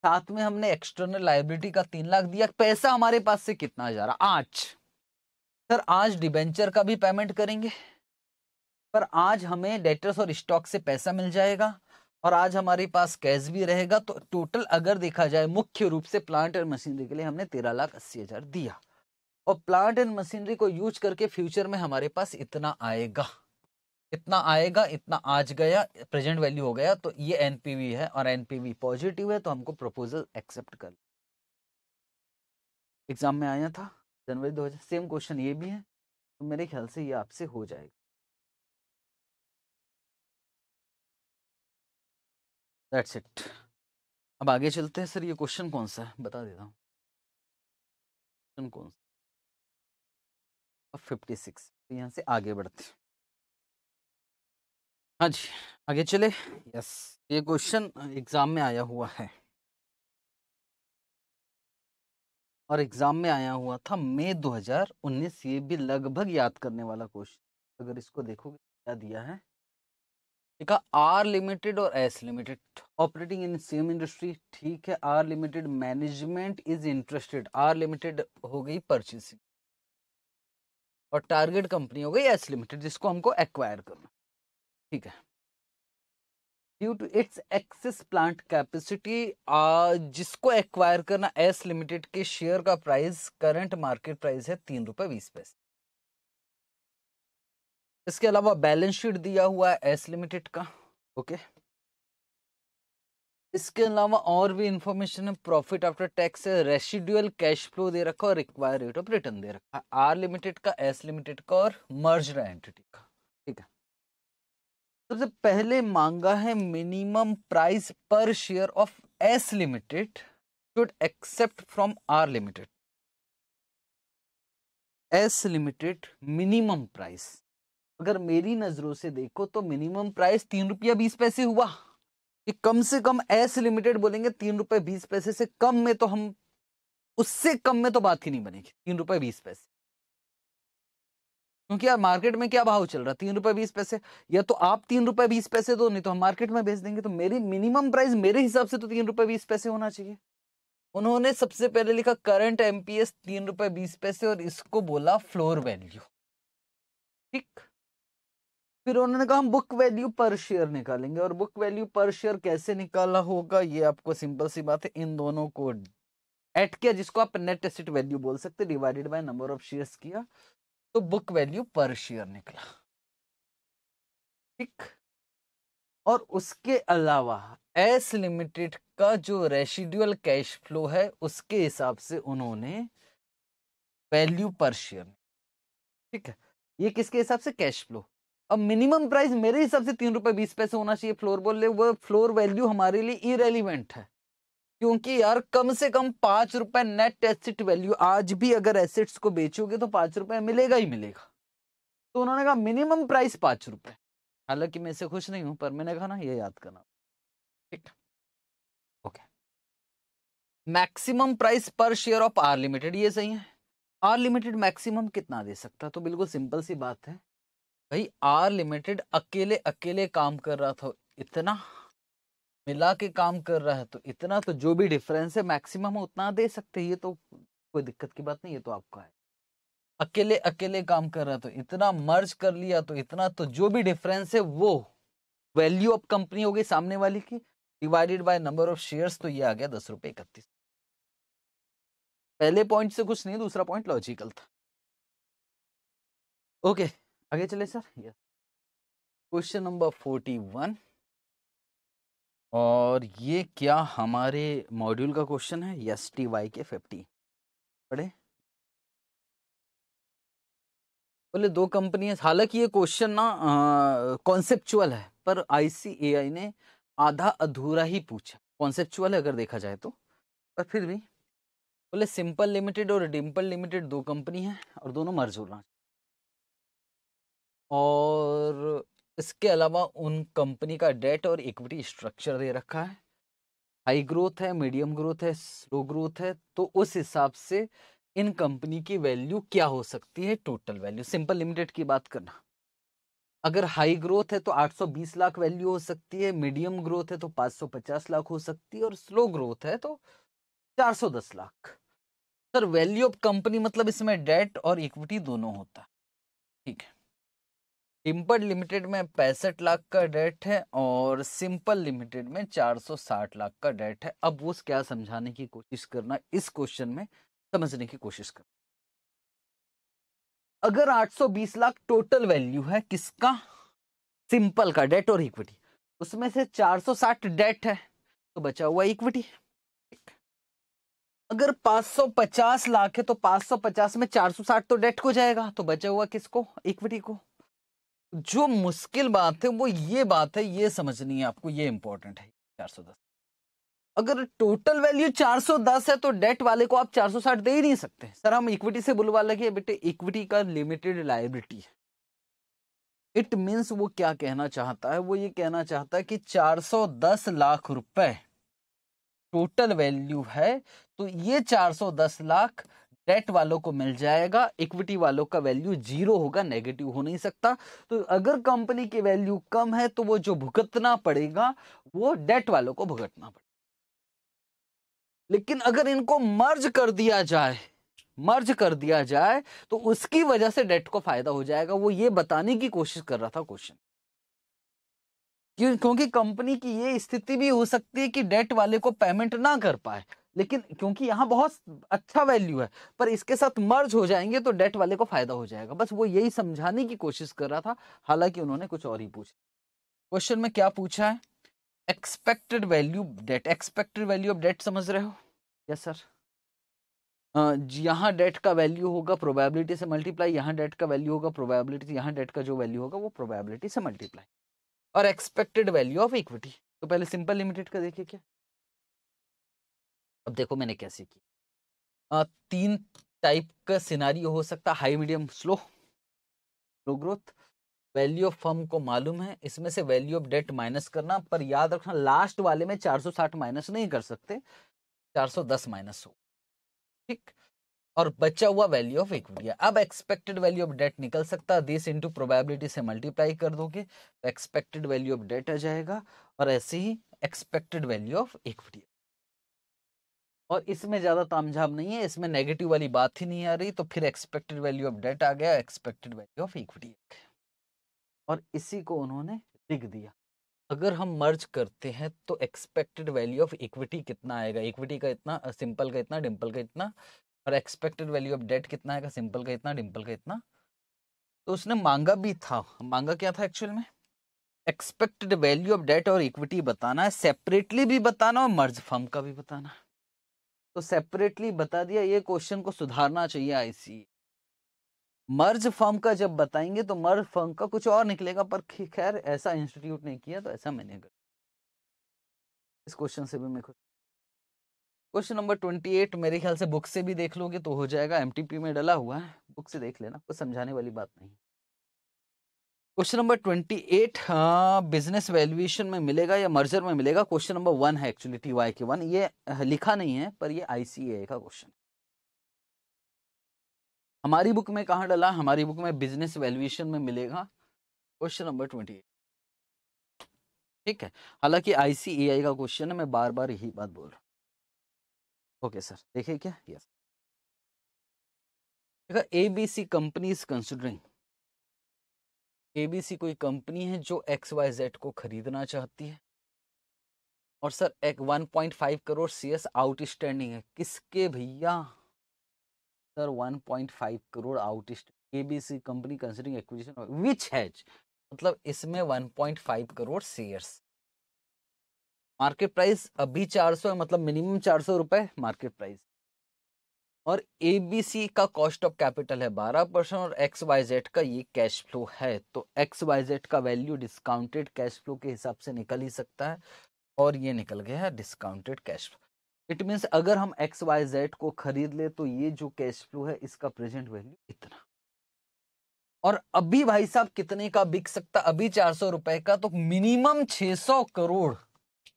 साथ में हमने एक्सटर्नल लाइबिलिटी का तीन लाख दिया पैसा हमारे पास से कितना जा रहा आज सर आज डिबेंचर का भी पेमेंट करेंगे पर आज हमें डेटर्स और स्टॉक से पैसा मिल जाएगा और आज हमारे पास कैश भी रहेगा तो टोटल अगर देखा जाए मुख्य रूप से प्लांट एंड मशीनरी के लिए हमने तेरह लाख अस्सी हजार दिया और प्लांट एंड मशीनरी को यूज करके फ्यूचर में हमारे पास इतना आएगा इतना आएगा इतना आज गया प्रेजेंट वैल्यू हो गया तो ये एनपीवी है और एनपीवी पॉजिटिव है तो हमको प्रपोजल एक्सेप्ट कर एग्जाम में आया था जनवरी 2000 सेम क्वेश्चन ये भी है तो मेरे ख्याल से ये आपसे हो जाएगा दैट्स इट अब आगे चलते हैं सर ये क्वेश्चन कौन सा है बता देता हूँ क्वेश्चन कौन सा फिफ्टी सिक्स तो यहाँ से आगे बढ़ते हैं हाँ जी आगे चले यस ये क्वेश्चन एग्ज़ाम में आया हुआ है और एग्ज़ाम में आया हुआ था मई 2019 ये भी लगभग याद करने वाला क्वेश्चन अगर इसको देखोगे क्या दिया है देखा आर लिमिटेड और S limited operating in same industry ठीक है R limited management is interested R limited हो गई परचेसिंग और टारगेट कंपनी हो गई एस लिमिटेड जिसको हमको एक्वायर करना ठीक है due to its excess plant capacity जिसको एक्वायर करना एस लिमिटेड के शेयर का प्राइस करंट मार्केट प्राइस है तीन रुपए बीस पैसे इसके अलावा बैलेंस शीट दिया हुआ है एस लिमिटेड का ओके इसके अलावा और भी इंफॉर्मेशन है प्रॉफिट आफ्टर टैक्स है रेसिड्यूअल कैश फ्लो दे रखा और रिक्वायर रेट ऑफ रिटर्न दे रखा आर लिमिटेड का एस लिमिटेड का और मर्ज एंटिटी का सबसे पहले मांगा है minimum price per share of S limited should accept from R limited S limited minimum price अगर मेरी नजरों से देखो तो मिनिमम प्राइस तीन रुपया बीस पैसे हुआ कि कम से कम एस लिमिटेड बोलेंगे तीन रुपए बीस पैसे से कम में तो हम उससे कम में तो बात ही नहीं बनेगी तीन रुपए बीस पैसे क्योंकि यार मार्केट में क्या भाव चल रहा है तीन रुपए बीस पैसे या तो आप तीन रुपए बीस पैसे दो नहीं तो हम मार्केट में बेच देंगे तो मेरी मिनिमम प्राइस मेरे हिसाब से तो तीन रुपए बीस पैसे होना चाहिए उन्होंने सबसे पहले लिखा करंट एमपीएस तीन रुपए बीस पैसे और इसको बोला फ्लोर वैल्यू ठीक फिर उन्होंने कहा हम बुक वैल्यू पर शेयर निकालेंगे और बुक वैल्यू पर शेयर कैसे निकाला होगा ये आपको सिंपल सी बात है इन दोनों को एड किया जिसको आप नेट एसिट वैल्यू बोल सकते divided by number of shares किया तो बुक वैल्यू पर शेयर निकला ठीक और उसके अलावा एस लिमिटेड का जो रेसिडुअल कैश फ्लो है उसके हिसाब से उन्होंने वैल्यू पर शेयर ठीक है ये किसके हिसाब से कैश फ्लो अब मिनिमम प्राइस मेरे हिसाब से तीन रुपए बीस पैसे होना चाहिए फ्लोर बोल वो फ्लोर वैल्यू हमारे लिए इरेलीवेंट है क्योंकि यार कम से कम पांच रुपए नेट एसेट वैल्यू आज भी अगर एसेट्स को बेचोगे तो पांच रुपए मिलेगा ही मिलेगा तो उन्होंने कहा मिनिमम प्राइस पांच रुपए हालांकि मैं इसे खुश नहीं हूं पर मैंने कहा ना ये याद करना ठीक okay maximum price per share of R limited ये सही है आर लिमिटेड मैक्सिमम कितना दे सकता तो बिल्कुल सिंपल सी बात है भाई आर लिमिटेड अकेले अकेले काम कर रहा था इतना मिला के काम कर रहा है तो इतना तो जो भी डिफरेंस है मैक्सिमम उतना दे सकते हैं ये तो कोई दिक्कत की बात नहीं ये तो आपका है अकेले अकेले काम कर रहा है तो इतना मर्ज कर लिया तो इतना तो जो भी डिफरेंस है वो वैल्यू ऑफ कंपनी गई सामने वाली की divided by number of shares तो ये आ गया दस रुपये इकतीस पहले पॉइंट से कुछ नहीं दूसरा पॉइंट लॉजिकल था ओके okay, आगे चले sir yes question number forty one और ये क्या हमारे मॉड्यूल का क्वेश्चन है yes T Y K fifty पढ़े बोले दो कंपनियां हालांकि ये क्वेश्चन ना कॉन्सेप्चुअल है पर आईसीएआई ने आधा अधूरा ही पूछा कॉन्सेप्चुअल है अगर देखा जाए तो पर फिर भी बोले सिंपल लिमिटेड और डिम्पल लिमिटेड दो कंपनी है और दोनों मर्ज हो रहा और इसके अलावा उन कंपनी का डेट और इक्विटी स्ट्रक्चर दे रखा है हाई ग्रोथ है मीडियम ग्रोथ है स्लो ग्रोथ है तो उस हिसाब से इन कंपनी की वैल्यू क्या हो सकती है टोटल वैल्यू सिंपल लिमिटेड की बात करना अगर हाई ग्रोथ है तो 820 लाख वैल्यू हो सकती है मीडियम ग्रोथ है तो 550 लाख हो सकती है और स्लो ग्रोथ है तो 410 lakh sir value of company मतलब इसमें डेट और इक्विटी दोनों होता है ठीक है टिम्पर लिमिटेड में पैंसठ लाख का डेट है और सिंपल लिमिटेड में 460 लाख का डेट है अब वो क्या समझाने की कोशिश करना इस क्वेश्चन में समझने की कोशिश करना अगर 820 लाख टोटल वैल्यू है किसका सिंपल का डेट और इक्विटी उसमें से 460 डेट है तो बचा हुआ इक्विटी अगर 550 लाख है तो 550 में 460 तो डेट को जाएगा तो बचा हुआ किसको इक्विटी को जो मुश्किल बात है वो ये बात है ये समझनी है आपको ये इंपॉर्टेंट है 410 अगर टोटल वैल्यू 410 है तो डेट वाले को आप 460 दे ही नहीं सकते सर हम इक्विटी से बुलवा लगे बेटे इक्विटी का लिमिटेड लाइबिलिटी है इट मीन्स वो क्या कहना चाहता है वो ये कहना चाहता है कि 410 लाख रुपए टोटल वैल्यू है तो ये 410 लाख डेट वालों को मिल जाएगा इक्विटी वालों का वैल्यू जीरो होगा नेगेटिव हो नहीं सकता तो अगर कंपनी की वैल्यू कम है तो वो जो भुगतना पड़ेगा वो डेट वालों को भुगतना पड़ेगा लेकिन अगर इनको मर्ज कर दिया जाए मर्ज कर दिया जाए तो उसकी वजह से डेट को फायदा हो जाएगा वो ये बताने की कोशिश कर रहा था क्वेश्चन क्योंकि कंपनी की ये स्थिति भी हो सकती है कि डेट वाले को पेमेंट ना कर पाए लेकिन क्योंकि यहाँ बहुत अच्छा वैल्यू है पर इसके साथ मर्ज हो जाएंगे तो डेट वाले को फायदा हो जाएगा बस वो यही समझाने की कोशिश कर रहा था हालांकि उन्होंने कुछ और ही पूछा क्वेश्चन में क्या पूछा है expected value debt expected value of debt समझ रहे हो यस सर यहाँ डेट का वैल्यू होगा प्रोबेबिलिटी से मल्टीप्लाई यहाँ डेट का वैल्यू होगा प्रोबेबिलिटी यहाँ डेट का जो वैल्यू होगा वो प्रोबेबिलिटी से मल्टीप्लाई और एक्सपेक्टेड वैल्यू ऑफ इक्विटी तो पहले सिंपल लिमिटेड का देखिए क्या अब देखो मैंने कैसे की आ, तीन टाइप का सिनारी हो सकता high medium slow slow growth value of firm को मालूम है इसमें से वैल्यू ऑफ डेट माइनस करना पर याद रखना लास्ट वाले में 460 माइनस नहीं कर सकते 410 माइनस हो ठीक और बचा हुआ वैल्यू ऑफ इक्विटी अब एक्सपेक्टेड वैल्यू ऑफ डेट निकल सकता है दिस इनटू प्रोबेबिलिटी से मल्टीप्लाई कर दोगे तो एक्सपेक्टेड वैल्यू ऑफ डेट आ जाएगा और ऐसे ही एक्सपेक्टेड वैल्यू ऑफ इक्विटी और इसमें ज़्यादा तामझाम नहीं है इसमें नेगेटिव वाली बात ही नहीं आ रही तो फिर एक्सपेक्टेड वैल्यू ऑफ डेट आ गया एक्सपेक्टेड वैल्यू ऑफ इक्विटी आ गया और इसी को उन्होंने लिख दिया अगर हम मर्ज करते हैं तो एक्सपेक्टेड वैल्यू ऑफ इक्विटी कितना आएगा इक्विटी का इतना सिंपल का इतना डिम्पल का इतना और एक्सपेक्टेड वैल्यू ऑफ डेट कितना आएगा सिंपल का इतना डिम्पल का इतना तो उसने मांगा भी था मांगा क्या था एक्चुअल में एक्सपेक्टेड वैल्यू ऑफ डेट और इक्विटी बताना है सेपरेटली भी बताना और मर्ज फर्म का भी बताना है तो सेपरेटली बता दिया ये क्वेश्चन को सुधारना चाहिए आईसी मर्ज फॉर्म का जब बताएंगे तो मर्ज फॉर्म का कुछ और निकलेगा पर खैर ऐसा इंस्टीट्यूट ने किया तो ऐसा मैंने कर इस क्वेश्चन से भी मैं खुश क्वेश्चन नंबर ट्वेंटी एट मेरे ख्याल से बुक से भी देख लोगे तो हो जाएगा एमटीपी में डला हुआ है बुक से देख लेना कुछ समझाने वाली बात नहीं question number twenty eight business हाँ, वैल्यूएशन में मिलेगा या मर्जर में मिलेगा क्वेश्चन नंबर वन है actually T Y K one ये हाँ, लिखा नहीं है पर ये आईसीए का क्वेश्चन हमारी बुक में कहा डला हमारी बुक में बिजनेस वैल्यूएशन में मिलेगा क्वेश्चन नंबर ट्वेंटी एट ठीक है हालांकि आईसीएआई का क्वेश्चन है मैं बार बार यही बात बोल रहा हूँ ओके सर देखिए क्या yes A B C companies considering ABC कोई कंपनी है जो एक्स वाई जेड को खरीदना चाहती है और सर एक 1.5 करोड़ सीएस आउटस्टैंडिंग है किसके भैया sir 1.5 crore outstanding ABC company considering acquisition which has मतलब इसमें 1.5 करोड़ सीयर्स मार्केट प्राइस अभी 400 है मतलब मिनिमम चार सौ रुपए मार्केट प्राइस और एबीसी का कॉस्ट ऑफ कैपिटल है बारह परसेंट और एक्स वाई जेड का ये कैश फ्लो है तो एक्स वाई जेड का वैल्यू डिस्काउंटेड कैश फ्लो के हिसाब से निकल ही सकता है और ये निकल गया है discounted cash flow it means अगर हम एक्स वाई जेड को खरीद ले तो ये जो कैश फ्लो है इसका प्रेजेंट वैल्यू इतना और अभी भाई साहब कितने का बिक सकता अभी चार सौ रुपए का तो मिनिमम छह सौ करोड़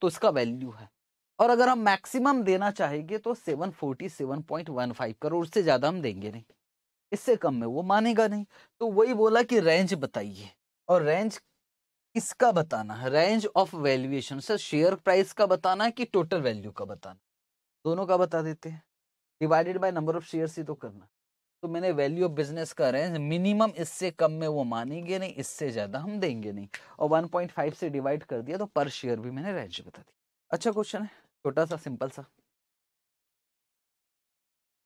तो इसका वैल्यू है और अगर हम मैक्सिमम देना चाहेंगे तो 747.15 करोड़ से ज़्यादा हम देंगे नहीं इससे कम में वो मानेगा नहीं तो वही बोला कि रेंज बताइए और रेंज किसका बताना है range of valuation sir share price का बताना है कि टोटल वैल्यू का बताना दोनों का बता देते हैं divided by number of share ही तो करना तो मैंने वैल्यू ऑफ बिजनेस का रेंज मिनिमम इससे कम में वो मानेंगे नहीं इससे ज़्यादा हम देंगे नहीं और 1.5 से डिवाइड कर दिया तो पर शेयर भी मैंने रेंज बता दी अच्छा क्वेश्चन है छोटा सा सिंपल सा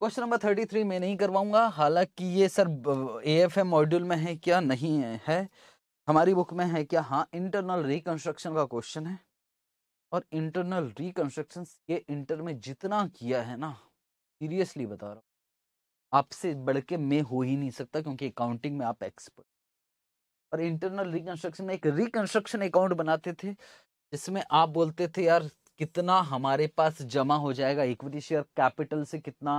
क्वेश्चन नंबर थर्टी थ्री में नहीं करवाऊंगा हालांकि ये sir A F M module में है क्या नहीं है, है हमारी बुक में है क्या हाँ इंटरनल रिकंस्ट्रक्शन का क्वेश्चन है और इंटरनल रिकंस्ट्रक्शन ये इंटर में जितना किया है ना सीरियसली बता रहा हूँ आपसे बढ़ के मैं हो ही नहीं सकता क्योंकि अकाउंटिंग में आप एक्सपर्ट और इंटरनल रिकंस्ट्रक्शन में एक रिकंस्ट्रक्शन अकाउंट बनाते थे जिसमें आप बोलते थे यार कितना हमारे पास जमा हो जाएगा इक्विटी शेयर कैपिटल से कितना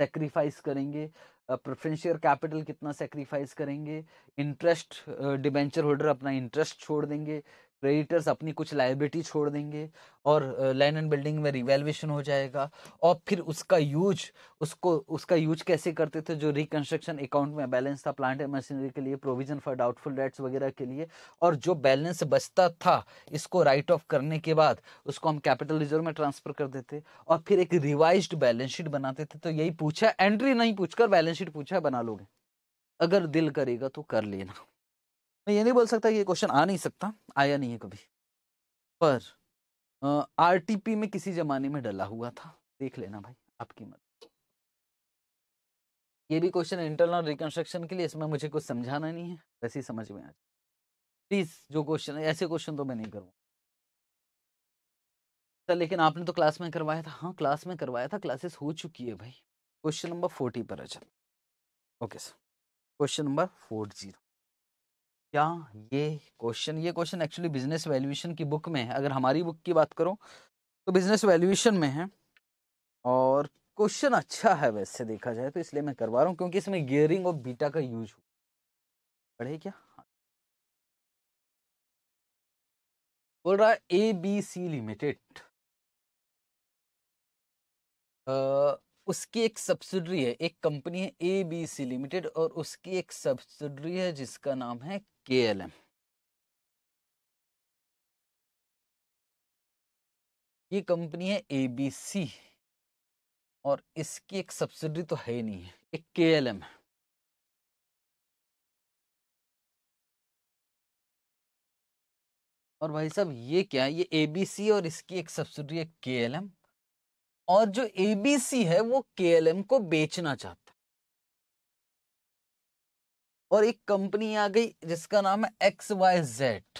सेक्रीफाइस करेंगे प्रेफरेंस शेयर कैपिटल कितना सेक्रीफाइस करेंगे इंटरेस्ट डिबेंचर होल्डर अपना इंटरेस्ट छोड़ देंगे क्रेडिटर्स अपनी कुछ लाइबिलिटी छोड़ देंगे और लैंड एंड बिल्डिंग में रिवेल्वेशन हो जाएगा और फिर उसका यूज उसको उसका यूज कैसे करते थे जो रिकंस्ट्रक्शन अकाउंट में बैलेंस था प्लांट एंड मशीनरी के लिए प्रोविजन फॉर डाउटफुल डेट्स वगैरह के लिए और जो बैलेंस बचता था इसको राइट ऑफ करने के बाद उसको हम कैपिटल रिजर्व में ट्रांसफर कर देते और फिर एक रिवाइज बैलेंस शीट बनाते थे तो यही पूछा एंट्री नहीं पूछकर बैलेंस शीट पूछा बना लोगे अगर दिल करेगा तो कर लेना मैं ये नहीं बोल सकता कि ये क्वेश्चन आ नहीं सकता आया नहीं है कभी पर आर में किसी जमाने में डला हुआ था देख लेना भाई आपकी मत ये भी क्वेश्चन इंटरनल रिकंस्ट्रक्शन के लिए इसमें मुझे कुछ समझाना नहीं है वैसे ही समझ में आ जाए प्लीज जो क्वेश्चन है ऐसे क्वेश्चन तो मैं नहीं करूँगा सर अच्छा, लेकिन आपने तो क्लास में करवाया था हाँ क्लास में करवाया था क्लासेस हो चुकी है भाई क्वेश्चन नंबर फोर्टी पर अच्छा okay sir question number four zero क्या ये क्वेश्चन ये क्वेश्चन एक्चुअली बिजनेस वैल्यूएशन की बुक में है अगर हमारी बुक की बात करो तो बिजनेस वैल्यूएशन में है और क्वेश्चन अच्छा है वैसे देखा जाए तो इसलिए मैं करवा रहा हूँ क्योंकि इसमें गियरिंग और बीटा का यूज हुआ पढ़े क्या बोल रहा है ए बी सी लिमिटेड उसकी एक सब्सिडरी है एक कंपनी है ए बी सी लिमिटेड और उसकी एक सब्सिडरी है जिसका नाम है के एल एम ये कंपनी है ए बी सी और इसकी एक सब्सिडरी तो है ही नहीं है एक के एल एम है और भाई साहब ये क्या है ये ए बी सी और इसकी एक सब्सिडरी है के एल एम और जो एबीसी है वो केएलएम को बेचना चाहता और एक कंपनी आ गई जिसका नाम है एक्स वाई जेड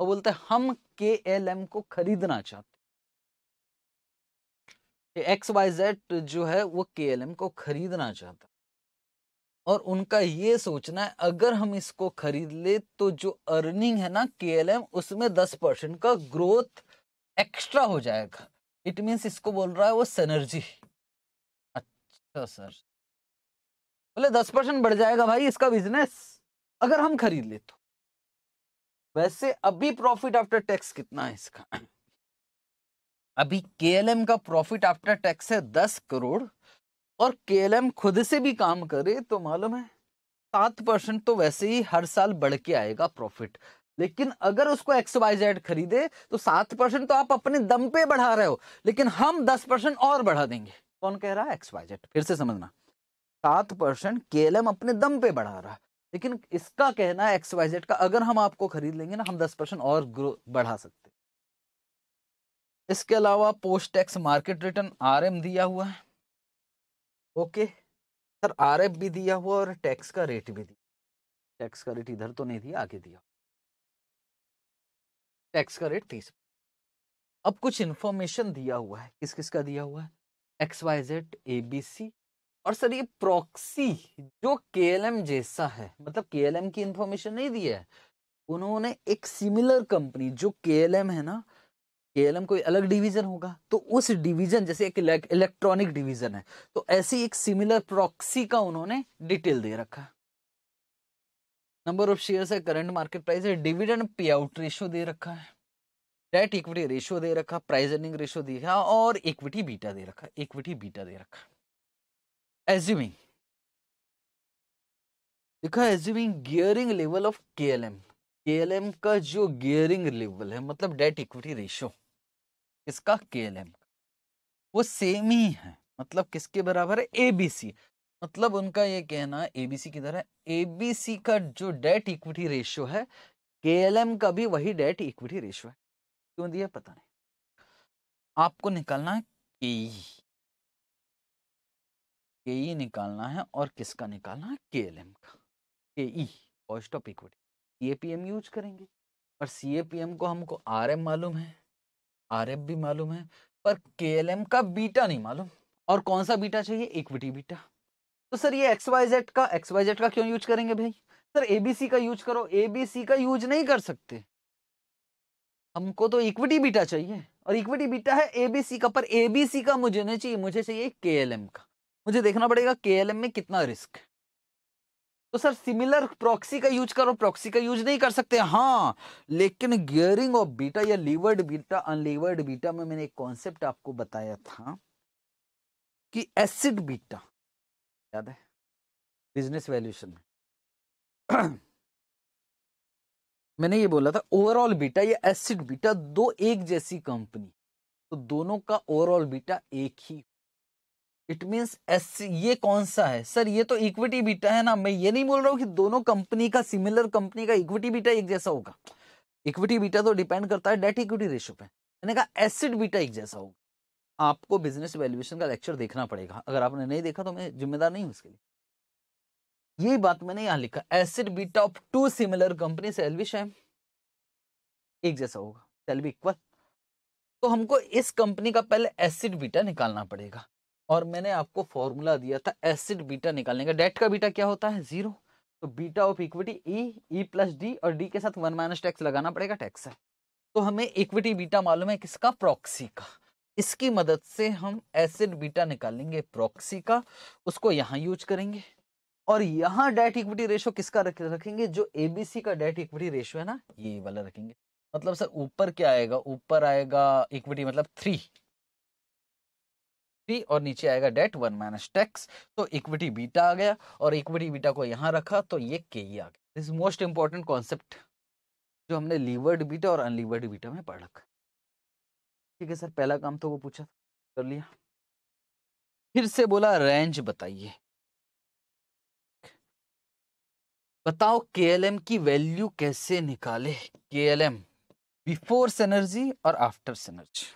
और बोलते हम के एल एम को खरीदना चाहते एक्स वाई जेड जो है वो के एल एम को खरीदना चाहता और उनका ये सोचना है अगर हम इसको खरीद ले तो जो अर्निंग है ना के एल एम उसमें दस परसेंट का ग्रोथ एक्स्ट्रा हो जाएगा इट मीन्स इसको बोल रहा है वो सेनर्जी अच्छा सर बोले दस परसेंट बढ़ जाएगा भाई इसका बिजनेस अगर हम खरीद ले तो वैसे अभी प्रॉफिट आफ्टर टैक्स कितना है इसका अभी केएलएम का प्रॉफिट आफ्टर टैक्स है दस करोड़ और केएलएम खुद से भी काम करे तो मालूम है सात परसेंट तो वैसे ही हर साल बढ़ के आएगा प्रॉफिट लेकिन अगर उसको एक्स वाई जेड खरीदे तो सात परसेंट तो आप अपने दम पे बढ़ा रहे हो लेकिन हम दस परसेंट और बढ़ा देंगे कौन कह रहा है एक्स वाई जेड फिर से समझना सात परसेंट के अपने दम पे बढ़ा रहा लेकिन इसका कहना है एक्स वाई जेड का अगर हम आपको खरीद लेंगे ना हम दस परसेंट और ग्रोथ बढ़ा सकते इसके अलावा post tax market return M दिया हुआ है ओके सर आरएफ भी दिया हुआ और टैक्स का रेट भी दिया टैक्स का रेट इधर तो नहीं दिया आगे दिया टैक्स का रेट तीस अब कुछ इंफॉर्मेशन दिया हुआ है किस किस का दिया हुआ है X Y Z A B C और सर ये प्रॉक्सी जो के एल एम जैसा है मतलब के एल एम की इंफॉर्मेशन नहीं दी है उन्होंने एक सिमिलर कंपनी जो के एल एम है ना के एल एम कोई अलग डिवीजन होगा तो उस डिवीजन जैसे एक इलेक्ट्रॉनिक डिवीजन है तो ऐसी एक सिमिलर प्रॉक्सी का उन्होंने डिटेल दे रखा है नंबर ऑफ शेयर्स है करंट मार्केट प्राइस है डिविडेंड पे आउट रेशियो दे रखा है डेट इक्विटी रेशियो दे रखा प्राइस अर्निंग रेशियो दे रखा और इक्विटी बीटा दे रखा इक्विटी बीटा दे रखा एज्यूमिंग देखा assuming gearing level of K L M K L M का जो गियरिंग लेवल है मतलब डेट इक्विटी रेशियो इसका के एल एम वो सेम ही है मतलब किसके बराबर है एबीसी मतलब उनका ये कहना एबीसी की तरह एबीसी का जो डेट इक्विटी रेशियो है के का भी वही डेट इक्विटी रेशियो है क्यों दिया पता नहीं आपको निकालना है के केई e। e निकालना है और किसका निकालना है के का E cost of equity M use करेंगे और एम को हमको एम मालूम है एफ भी मालूम है पर एम का बीटा नहीं मालूम और कौन सा बीटा चाहिए इक्विटी बीटा तो सर ये एक्स वाई जेड का एक्स वाई जेड का क्यों यूज करेंगे भाई सर एबीसी का यूज करो एबीसी का यूज नहीं कर सकते हमको तो इक्विटी बीटा चाहिए और इक्विटी बीटा है एबीसी का पर एबीसी का मुझे नहीं चाहिए मुझे चाहिए एम का मुझे देखना पड़ेगा एम में कितना रिस्क तो सर सिमिलर प्रॉक्सी का यूज करो प्रॉक्सी का यूज नहीं कर सकते हाँ लेकिन गियरिंग ऑफ बीटा या लीवर्ड बीटा अनलीवर्ड बीटा में मैंने एक कॉन्सेप्ट आपको बताया था कि एसिड बीटा याद है बिजनेस वैल्यूशन में मैंने ये बोला था ओवरऑल बीटा या एसिड बीटा दो एक जैसी कंपनी तो दोनों का ओवरऑल बीटा एक ही इट मीन्स एस ये कौन सा है सर ये तो इक्विटी बीटा है ना मैं ये नहीं बोल रहा हूँ कि दोनों कंपनी का सिमिलर कंपनी का इक्विटी बीटा एक जैसा होगा इक्विटी बीटा तो डिपेंड करता है डेट इक्विटी रेशो पे मैंने कहा एसिड बीटा एक जैसा होगा आपको बिजनेस वैल्यूएशन का लेक्चर देखना पड़ेगा अगर आपने नहीं देखा तो मैं जिम्मेदार नहीं हूं इसके लिए यही बात मैंने यहां लिखा asset beta of two similar company shall be same एक जैसा होगा सेल बी इक्वल तो हमको इस कंपनी का पहले एसिड बीटा निकालना पड़ेगा और मैंने आपको फॉर्मूला दिया था एसिड बीटा निकालने का डेट का बीटा क्या होता है जीरो तो beta of equity E E plus D और डी के साथ वन माइनस टैक्स लगाना पड़ेगा टैक्स है तो हमें इक्विटी बीटा मालूम है किसका प्रॉक्सी का इसकी मदद से हम एसिड बीटा निकालेंगे प्रॉक्सी का उसको यहाँ यूज करेंगे और यहाँ डेट इक्विटी रेशियो किसका रखेंगे जो एबीसी का डेट इक्विटी रेशियो है ना ये वाला रखेंगे मतलब सर ऊपर क्या आएगा ऊपर आएगा इक्विटी मतलब थ्री थ्री और नीचे आएगा डेट वन माइनस टैक्स तो इक्विटी बीटा आ गया और इक्विटी बीटा को यहाँ रखा तो ये के ही e आ गया दिस मोस्ट इंपॉर्टेंट कॉन्सेप्ट जो हमने लीवर्ड बीटा और अनलीवर्ड बीटा में पढ़ रखा ठीक है सर पहला काम तो वो पूछा कर लिया फिर से बोला रेंज बताइए बताओ के की वैल्यू कैसे निकाले के एल एम बिफोर सेनर्जी और आफ्टर सेनर्जी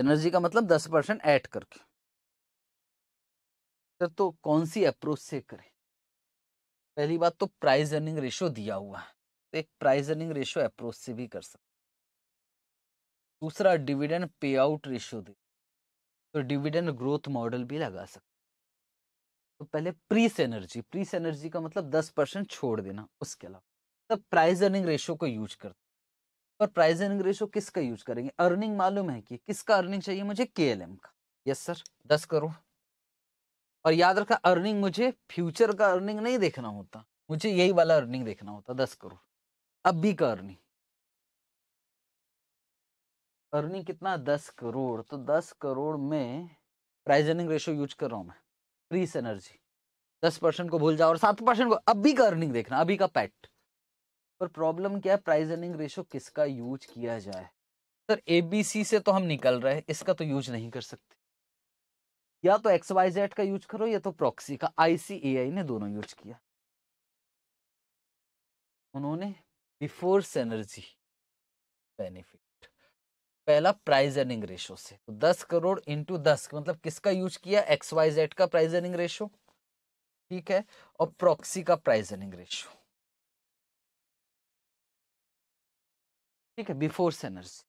सेनर्जी का मतलब दस परसेंट ऐड करके सर तो कौन सी अप्रोच से करें पहली बात तो प्राइस अर्निंग रेशियो दिया हुआ है तो एक प्राइस अर्निंग रेशियो अप्रोच से भी कर सकते दूसरा डिविडेंड पे आउट रेशियो दे तो डिविडेंड ग्रोथ मॉडल भी लगा सकते तो पहले प्री एनर्जी प्रीस एनर्जी का मतलब दस परसेंट छोड़ देना उसके अलावा तब प्राइस अर्निंग रेशियो को यूज करते पर प्राइस अर्निंग रेशियो किसका यूज करेंगे अर्निंग मालूम है कि किसका अर्निंग चाहिए मुझे के का यस सर दस करोड़ और याद रखा अर्निंग मुझे फ्यूचर का अर्निंग नहीं देखना होता मुझे यही वाला अर्निंग देखना होता दस करोड़ अब का अर्निंग अर्निंग कितना दस करोड़ तो दस करोड़ में प्राइज अर्निंग रेशो यूज कर रहा हूँ मैं प्री एनर्जी दस परसेंट को भूल जाओ और सात परसेंट को अभी का अर्निंग देखना अभी का पैट पर प्रॉब्लम क्या है प्राइज अर्निंग रेशो किसका यूज किया जाए सर ए बी सी से तो हम निकल रहे हैं इसका तो यूज नहीं कर सकते या तो एक्स वाई जेड का यूज करो या तो प्रॉक्सी का ए आई ने दोनों यूज किया उन्होंने बिफोर सेनर्जी बेनिफिट पहला प्राइस अर्निंग रेशो से तो दस करोड़ इंटू दस तो मतलब किसका यूज किया एक्स वाई जेड का प्राइस अर्निंग रेशो ठीक है और प्रॉक्सी का प्राइस अर्निंग रेशो ठीक है before synergy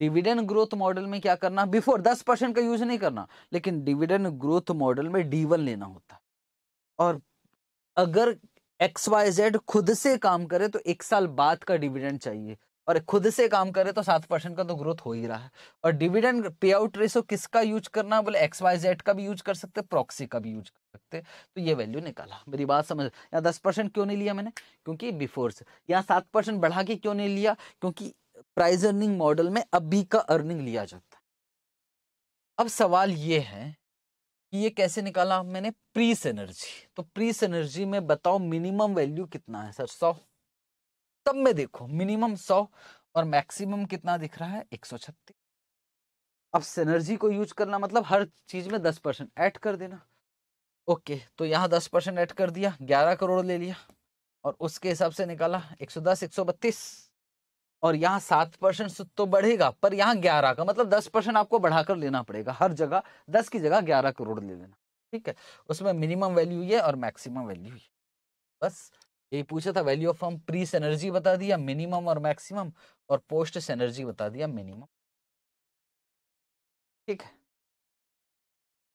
dividend growth model में क्या करना बिफोर दस परसेंट का यूज नहीं करना लेकिन डिविडेंड ग्रोथ मॉडल में डी वन लेना होता और अगर एक्स वाई जेड खुद से काम करे तो एक साल बाद का डिविडेंड चाहिए और खुद से काम करे तो सात परसेंट का तो ग्रोथ हो ही रहा है और डिविडेंड पे आउट रेसो किसका यूज करना बोले एक्स वाई जेड का भी यूज कर सकते प्रॉक्सी का भी यूज कर सकते तो ये वैल्यू निकाला मेरी बात समझ यहाँ दस परसेंट क्यों नहीं लिया मैंने क्योंकि बिफोर से यहाँ सात परसेंट बढ़ा के क्यों नहीं लिया क्योंकि प्राइज अर्निंग मॉडल में अभी का अर्निंग लिया जाता अब सवाल ये है कि ये कैसे निकाला मैंने प्री एनर्जी तो प्री एनर्जी में बताओ मिनिमम वैल्यू कितना है सर सौ सब में देखो मिनिमम सौ और मैक्सिमम कितना दिख रहा है एक सौ छत्तीस अब सेनर्जी को यूज करना मतलब हर चीज में दस परसेंट ऐड कर देना ओके तो यहाँ दस परसेंट ऐड कर दिया ग्यारह करोड़ ले लिया और उसके हिसाब से निकाला एक सौ दस एक सौ बत्तीस और यहाँ सात परसेंट तो बढ़ेगा पर यहाँ ग्यारह का मतलब दस परसेंट आपको बढ़ाकर लेना पड़ेगा हर जगह दस की जगह ग्यारह करोड़ ले लेना ठीक है उसमें मिनिमम वैल्यू ये और मैक्सिमम वैल्यू ये बस यही पूछा था वैल्यू ऑफ हम प्री सेनर्जी बता दिया मिनिमम और मैक्सिमम और पोस्ट सेनर्जी बता दिया मिनिमम ठीक है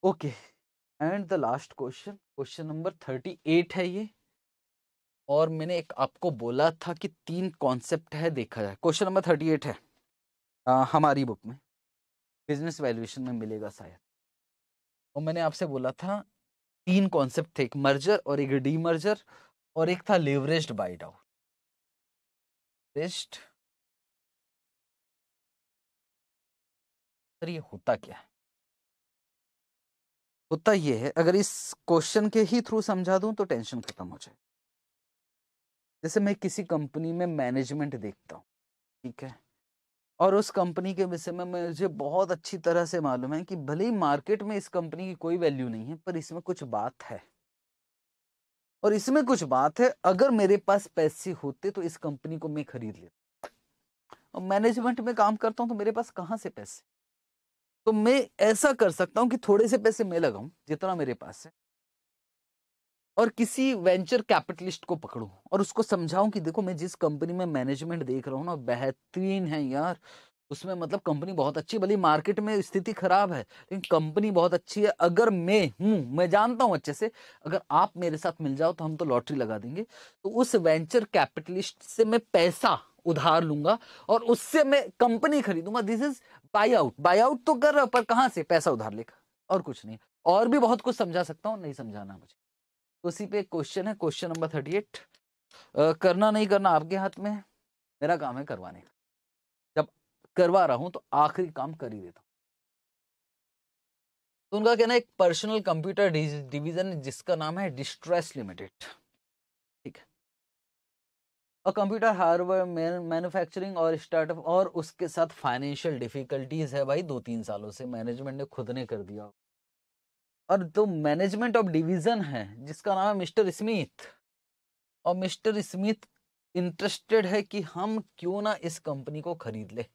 okay and the last question question number thirty eight है ये और मैंने एक आपको बोला था कि तीन कॉन्सेप्ट है देखा जाए क्वेश्चन नंबर थर्टी एट है आ, हमारी बुक में बिजनेस वैल्यूएशन में मिलेगा शायद और मैंने आपसे बोला था तीन कॉन्सेप्ट थे एक मर्जर और एक डी मर्जर और एक था leveraged buy down rest sir ये होता क्या है होता ये है अगर इस क्वेश्चन के ही थ्रू समझा दूं तो टेंशन खत्म हो जाए जैसे मैं किसी कंपनी में मैनेजमेंट देखता हूं ठीक है और उस कंपनी के विषय में मुझे बहुत अच्छी तरह से मालूम है कि भले ही मार्केट में इस कंपनी की कोई वैल्यू नहीं है पर इसमें कुछ बात है और इसमें कुछ बात है अगर मेरे पास पैसे होते तो इस कंपनी को मैं खरीद लेता और मैनेजमेंट में काम करता हूं तो मेरे पास कहां से पैसे तो मैं ऐसा कर सकता हूं कि थोड़े से पैसे मैं लगाऊं जितना मेरे पास है और किसी वेंचर कैपिटलिस्ट को पकड़ू और उसको समझाऊं कि देखो मैं जिस कंपनी में मैनेजमेंट देख रहा हूं ना बेहतरीन है यार उसमें मतलब कंपनी बहुत अच्छी भली मार्केट में स्थिति खराब है लेकिन कंपनी बहुत अच्छी है अगर मैं हूँ मैं जानता हूँ अच्छे से अगर आप मेरे साथ मिल जाओ तो हम तो लॉटरी लगा देंगे तो उस वेंचर कैपिटलिस्ट से मैं पैसा उधार लूंगा और उससे मैं कंपनी खरीदूंगा this is buyout buyout तो कर पर कहाँ से पैसा उधार लेकर और कुछ नहीं और भी बहुत कुछ समझा सकता हूँ नहीं समझाना मुझे उसी पे क्वेश्चन है क्वेश्चन नंबर थर्टी एट करना नहीं करना आपके हाथ में मेरा काम है करवाने का करवा रहा हूं तो आखिरी काम कर ही देता हूं तो उनका कहना एक पर्सनल कंप्यूटर डिवीजन जिसका नाम है डिस्ट्रेस लिमिटेड ठीक है और कंप्यूटर हार्डवेयर मैन्युफैक्चरिंग और स्टार्टअप और उसके साथ फाइनेंशियल डिफिकल्टीज है भाई दो तीन सालों से मैनेजमेंट ने खुद ने कर दिया और तो मैनेजमेंट ऑफ डिवीजन है जिसका नाम है मिस्टर स्मिथ और मिस्टर स्मिथ इंटरेस्टेड है कि हम क्यों ना इस कंपनी को खरीद ले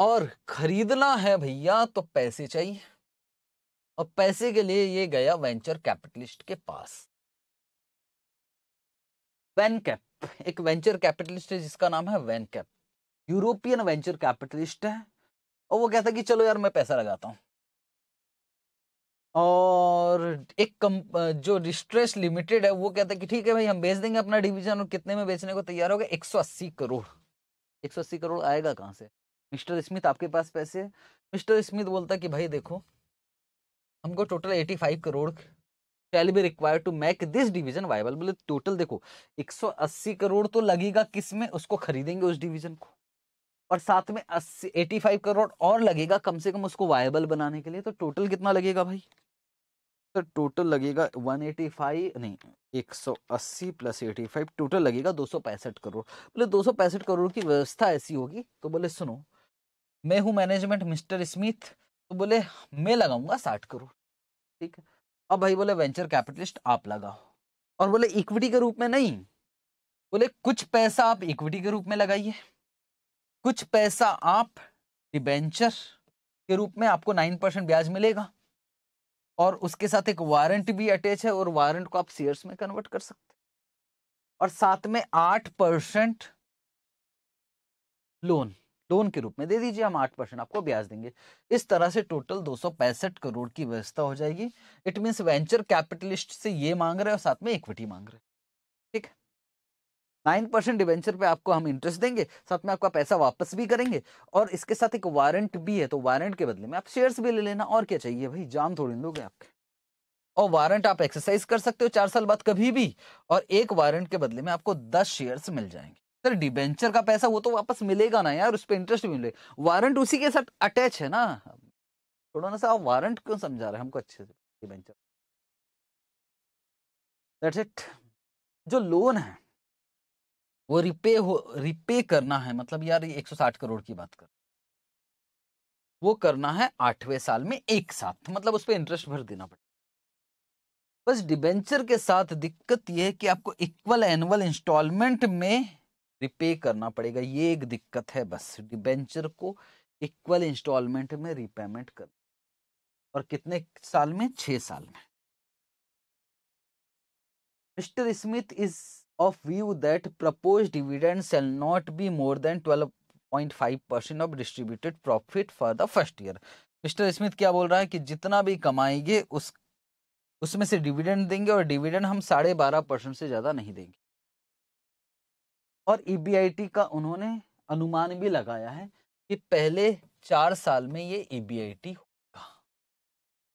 और खरीदना है भैया तो पैसे चाहिए और पैसे के लिए ये गया वेंचर कैपिटलिस्ट के पास वैन कैप एक वेंचर कैपिटलिस्ट है जिसका नाम है Vencap European venture capitalist है और वो कहता है कि चलो यार मैं पैसा लगाता हूँ और एक कम जो डिस्ट्रेस लिमिटेड है वो कहता है कि ठीक है भाई हम बेच देंगे अपना डिवीजन और कितने में बेचने को तैयार हो गए 180 करोड़ 180 करोड़ आएगा कहां से मिस्टर स्मिथ आपके पास पैसे मिस्टर स्मिथ बोलता कि भाई देखो हमको total eighty five crore shall be require to make this division viable बोले टोटल देखो अस्सी करोड़ तो लगेगा किस में उसको खरीदेंगे उस डिवीजन को और साथ में एटी फाइव करोड़ और लगेगा कम से कम उसको वायबल बनाने के लिए तो टोटल कितना लगेगा भाई तो टोटल लगेगा वन एटी फाइव नहीं एक सौ अस्सी प्लस एटी फाइव टोटल लगेगा दो सौ पैंसठ करोड़ बोले दो सौ पैंसठ करोड़ की व्यवस्था ऐसी होगी तो बोले सुनो मैं हूँ मैनेजमेंट मिस्टर स्मिथ तो बोले मैं लगाऊंगा साठ करोड़ ठीक है अब भाई बोले वेंचर कैपिटलिस्ट आप लगाओ और बोले इक्विटी के रूप में नहीं बोले कुछ पैसा आप इक्विटी के रूप में लगाइए कुछ पैसा आप डिबेंचर के रूप में आपको नाइन परसेंट ब्याज मिलेगा और उसके साथ एक वारंट भी अटैच है और वारंट को आप शेयर्स में कन्वर्ट कर सकते और साथ में आठ परसेंट लोन लोन के रूप में दे दीजिए हम आठ परसेंट आपको ब्याज देंगे इस तरह से टोटल दो करोड़ की व्यवस्था हो जाएगी इट मीन्स वेंचर कैपिटलिस्ट से ये मांग रहे हैं और साथ में इक्विटी मांग रहे हैं ठीक है नाइन परसेंट डिवेंचर पे आपको हम इंटरेस्ट देंगे साथ में आपका पैसा वापस भी करेंगे और इसके साथ एक वारंट भी है तो वारंट के बदले में आप शेयर्स भी ले लेना और क्या चाहिए भाई जाम थोड़ी लोगे आपके और वारंट आप एक्सरसाइज कर सकते हो चार साल बाद कभी भी और एक वारंट के बदले में आपको दस शेयर्स मिल जाएंगे सर डिबेंचर का पैसा वो तो वापस मिलेगा ना यार उस पर इंटरेस्ट भी मिले वारंट उसी के साथ अटैच है ना थोड़ा ना सर आप वारंट क्यों समझा रहे हैं हमको अच्छे से डिबेंचर दैट्स इट जो लोन है वो रिपे हो रिपे करना है मतलब यार ये 160 करोड़ की बात कर वो करना है आठवें साल में एक साथ मतलब उस पर इंटरेस्ट भर देना पड़ेगा बस डिबेंचर के साथ दिक्कत यह है कि आपको इक्वल एनुअल इंस्टॉलमेंट में रिपे करना पड़ेगा ये एक दिक्कत है बस डिबेंचर को इक्वल इंस्टॉलमेंट में रिपेमेंट कर और कितने साल में छ साल में mister Smith is of view that propose dividend shall not be more than twelve point five percent of distributed profit for the first year mister Smith क्या बोल रहा है कि जितना भी कमाएंगे उस उसमें से डिविडेंड देंगे और डिविडेंड हम साढ़े बारह परसेंट से ज़्यादा नहीं देंगे और ई e का उन्होंने अनुमान भी लगाया है कि पहले चार साल में ये ई e होगा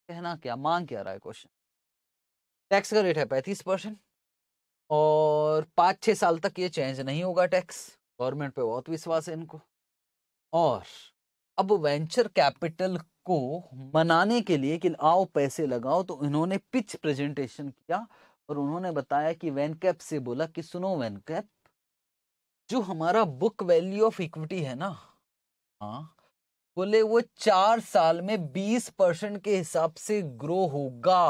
कहना क्या मांग क्या रहा है क्वेश्चन टैक्स का रेट है पैंतीस परसेंट और पाँच छः साल तक ये चेंज नहीं होगा टैक्स गवर्नमेंट पे बहुत विश्वास है इनको और अब वेंचर कैपिटल को मनाने के लिए कि आओ पैसे लगाओ तो इन्होंने पिच प्रेजेंटेशन किया और उन्होंने बताया कि वैन कैप से बोला कि सुनो वैन कैप जो हमारा बुक वैल्यू ऑफ इक्विटी है ना हाँ बोले वो चार साल में बीस परसेंट के हिसाब से ग्रो होगा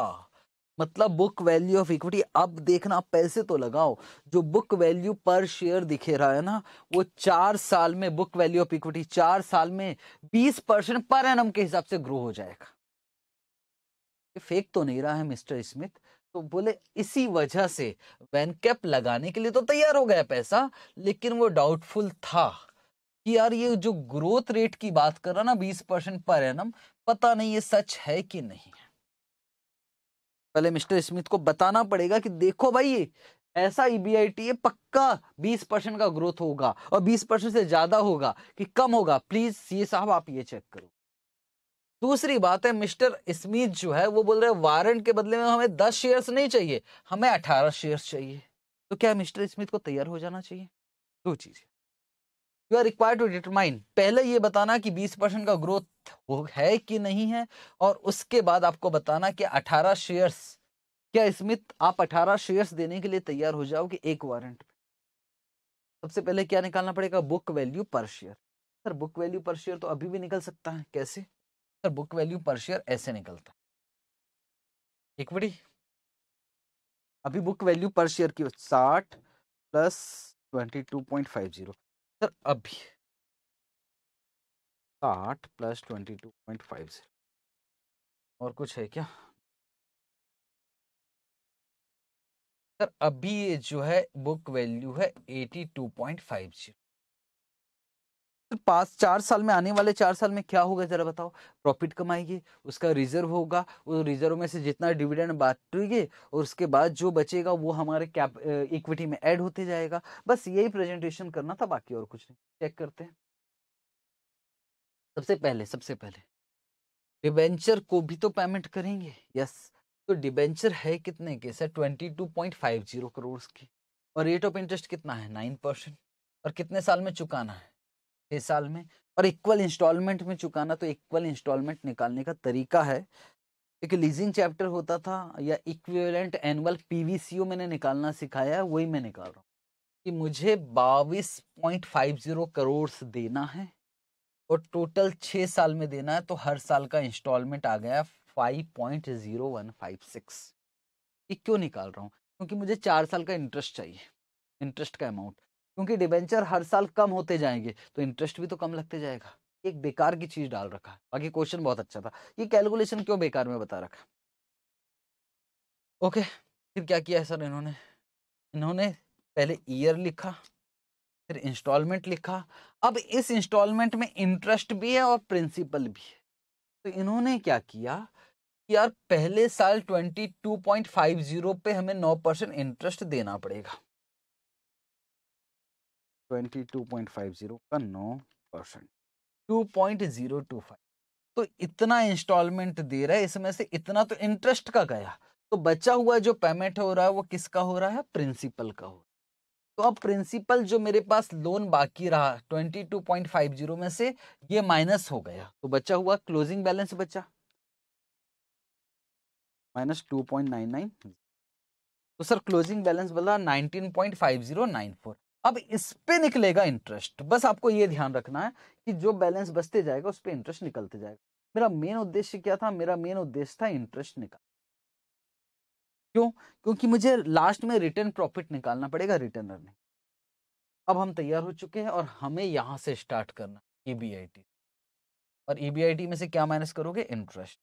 मतलब बुक वैल्यू ऑफ इक्विटी अब देखना पैसे तो लगाओ जो बुक वैल्यू पर शेयर दिखे रहा है ना वो चार साल में बुक वैल्यू ऑफ इक्विटी चार साल में बीस परसेंट पर एनम के हिसाब से ग्रो हो जाएगा फेक तो नहीं रहा है मिस्टर स्मिथ तो बोले इसी वजह से वैन कैप लगाने के लिए तो तैयार हो गया पैसा लेकिन वो डाउटफुल था कि यार ये जो ग्रोथ रेट की बात कर रहा ना बीस परसेंट पर एनम पता नहीं ये सच है कि नहीं पहले मिस्टर स्मिथ को बताना पड़ेगा कि देखो भाई ऐसा ऐसा e ई पक्का 20 परसेंट का ग्रोथ होगा और 20 परसेंट से ज़्यादा होगा कि कम होगा प्लीज़ सीए साहब आप ये चेक करो दूसरी बात है मिस्टर स्मिथ जो है वो बोल रहे हैं वारंट के बदले में हमें दस शेयर्स नहीं चाहिए हमें अठारह शेयर्स चाहिए तो क्या मिस्टर स्मिथ को तैयार हो जाना चाहिए दो चीजें you are require to determine पहले ये बताना कि 20 परसेंट का ग्रोथ है कि नहीं है और उसके बाद आपको बताना कि 18 शेयर्स क्या स्मिथ आप 18 शेयर्स देने के लिए तैयार हो जाओगे एक वारंट पे सबसे पहले क्या निकालना पड़ेगा बुक वैल्यू पर शेयर सर बुक वैल्यू पर शेयर तो अभी भी निकल सकता है कैसे बुक वैल्यू पर शेयर ऐसे निकलता है इक्विटी अभी बुक वैल्यू पर शेयर की साठ plus twenty two point five zero sir अभी साठ plus twenty two point five zero और कुछ है क्या सर अभी ये जो है बुक वैल्यू है eighty two point five zero तो पाँच चार साल में आने वाले चार साल में क्या होगा जरा बताओ प्रॉफिट कमाएगी उसका रिजर्व होगा उस रिजर्व में से जितना डिविडेंड बांटेंगे और उसके बाद जो बचेगा वो हमारे कैप इक्विटी में ऐड होते जाएगा बस यही प्रेजेंटेशन करना था बाकी और कुछ नहीं चेक करते हैं सबसे पहले सबसे पहले डिबेंचर को भी तो पेमेंट करेंगे यस तो डिबेंचर है कितने के sir twenty two point five zero crore की और रेट ऑफ इंटरेस्ट कितना है नाइन परसेंट और कितने साल में चुकाना है छः साल में और इक्वल इंस्टॉलमेंट में चुकाना तो इक्वल इंस्टॉलमेंट निकालने का तरीका है एक लीजिंग चैप्टर होता था या इक्विवेलेंट एनुअल पीवीसीओ मैंने निकालना सिखाया है वही मैं निकाल रहा हूँ कि मुझे बाईस पॉइंट फाइव जीरो करोड़ देना है और टोटल छः साल में देना है तो हर साल का इंस्टॉलमेंट आ गया five point zero one five six ये क्यों निकाल रहा हूँ क्योंकि मुझे चार साल का इंटरेस्ट चाहिए इंटरेस्ट का अमाउंट क्योंकि डिबेंचर हर साल कम होते जाएंगे तो इंटरेस्ट भी तो कम लगते जाएगा एक बेकार की चीज डाल रखा बाकी क्वेश्चन बहुत अच्छा था ये कैलकुलेशन क्यों बेकार में बता रखा ओके फिर क्या किया है सर इन्होंने इन्होंने पहले ईयर लिखा फिर इंस्टॉलमेंट लिखा अब इस इंस्टॉलमेंट में इंटरेस्ट भी है और प्रिंसिपल भी है तो इन्होंने क्या किया यार पहले साल 22.50 पे हमें 9 परसेंट इंटरेस्ट देना पड़ेगा 22.50 का 9 परसेंट टू तो इतना इंस्टॉलमेंट दे रहा है इसमें से इतना तो इंटरेस्ट का गया तो बचा हुआ जो पेमेंट हो रहा है वो किसका हो रहा है प्रिंसिपल का हो तो अब प्रिंसिपल जो मेरे पास लोन बाकी रहा 22.50 में से ये माइनस हो गया तो बचा हुआ क्लोजिंग बैलेंस बचा माइनस टू तो सर क्लोजिंग बैलेंस बोला नाइनटीन अब इस पे निकलेगा इंटरेस्ट बस आपको ये ध्यान रखना है कि जो बैलेंस बचते जाएगा उस पर इंटरेस्ट निकलते जाएगा मेरा मेन उद्देश्य क्या था मेरा मेन उद्देश्य था इंटरेस्ट निकाल क्यों क्योंकि मुझे लास्ट में रिटर्न प्रॉफिट निकालना पड़ेगा रिटर्न अर्निंग अब हम तैयार हो चुके हैं और हमें यहां से स्टार्ट करना ई e और ई e में से क्या माइनस करोगे इंटरेस्ट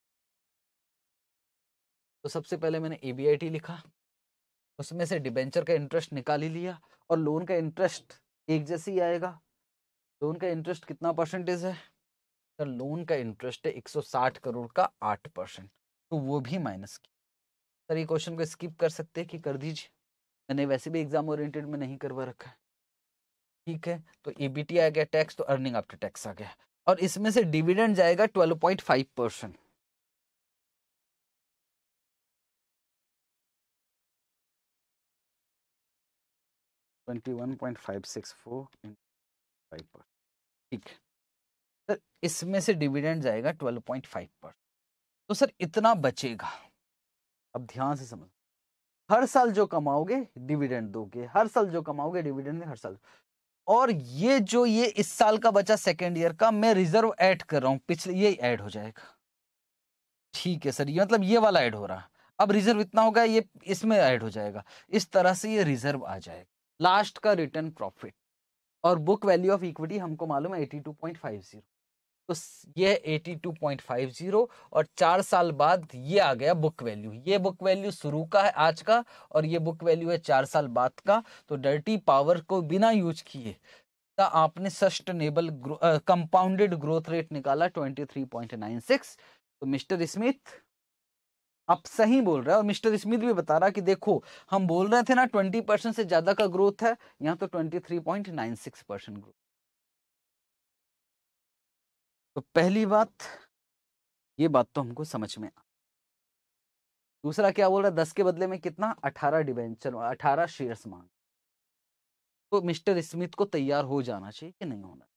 तो सबसे पहले मैंने ई e लिखा उसमें से डिबेंचर का इंटरेस्ट निकाल ही लिया और लोन का इंटरेस्ट एक जैसे ही आएगा लोन का इंटरेस्ट कितना परसेंटेज है सर लोन का इंटरेस्ट है 160 करोड़ का 8 परसेंट तो वो भी माइनस की सर ये क्वेश्चन को स्किप कर सकते हैं कि कर दीजिए मैंने वैसे भी एग्जाम ओरिएंटेड में नहीं करवा रखा है ठीक है तो ए आ गया टैक्स तो अर्निंग आफ्टर टैक्स आ गया और इसमें से डिविडेंड जाएगा five percent twenty one point ठीक सर इसमें से डिविडेंड जाएगा ट्वेल्व पॉइंट फाइव पर तो सर इतना बचेगा अब ध्यान से समझ हर साल जो कमाओगे डिविडेंड दोगे हर साल जो कमाओगे डिविडेंड हर साल और ये जो ये इस साल का बचा सेकेंड ईयर का मैं रिजर्व ऐड कर रहा हूँ पिछले ये ऐड हो जाएगा ठीक है सर ये मतलब ये वाला ऐड हो रहा अब रिजर्व इतना होगा ये इसमें ऐड हो जाएगा इस तरह से ये रिजर्व आ जाएगा लास्ट का रिटर्न प्रॉफिट और बुक वैल्यू ऑफ इक्विटी हमको मालूम है जीरो तो ये जीरो और चार साल बाद ये आ गया बुक वैल्यू ये बुक वैल्यू शुरू का है आज का और ये बुक वैल्यू है चार साल बाद का तो डर्टी पावर को बिना यूज किए आपने सस्टेनेबल कंपाउंडेड ग्रोथ रेट निकाला सिक्स तो मिस्टर स्मिथ आप सही बोल रहे हैं और मिस्टर स्मिथ भी बता रहा कि देखो हम बोल रहे थे ना ट्वेंटी परसेंट से ज्यादा का ग्रोथ है यहाँ तो twenty three point nine six percent growth तो पहली बात ये बात तो हमको समझ में आ दूसरा क्या बोल रहा है दस के बदले में कितना अठारह डिवेंचर अठारह शेयर्स मांग तो मिस्टर स्मिथ को तैयार हो जाना चाहिए कि नहीं होना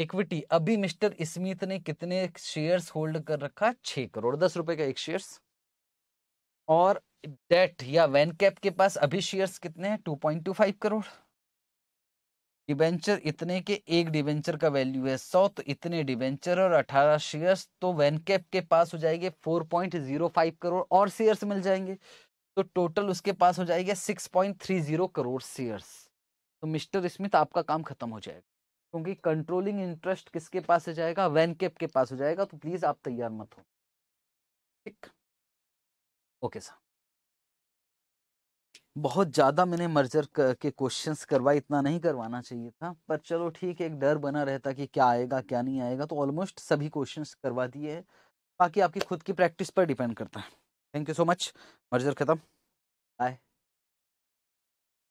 इक्विटी अभी मिस्टर स्मिथ ने कितने शेयर्स होल्ड कर रखा छह करोड़ दस रुपए का एक शेयर्स और डेट या वैन कैप के पास अभी शेयर्स कितने हैं two point two five crore debenture इतने के एक डिवेंचर का वैल्यू है सौ तो इतने डिवेंचर और अठारह शेयर्स तो वैन कैप के पास हो जाएंगे four point zero five crore और शेयर्स मिल जाएंगे तो टोटल उसके पास हो जाएगा six point three zero crore shares तो मिस्टर स्मिथ आपका काम खत्म हो जाएगा क्योंकि कंट्रोलिंग इंटरेस्ट किसके पास जाएगा वैन कैप के पास हो जाएगा तो प्लीज आप तैयार मत हो ठीक ओके सर बहुत ज़्यादा मैंने मर्जर के क्वेश्चंस करवाए इतना नहीं करवाना चाहिए था पर चलो ठीक है एक डर बना रहता कि क्या आएगा क्या नहीं आएगा तो ऑलमोस्ट सभी क्वेश्चंस करवा दिए हैं बाकी आपकी खुद की प्रैक्टिस पर डिपेंड करता है thank you so much merger ख़त्म बाय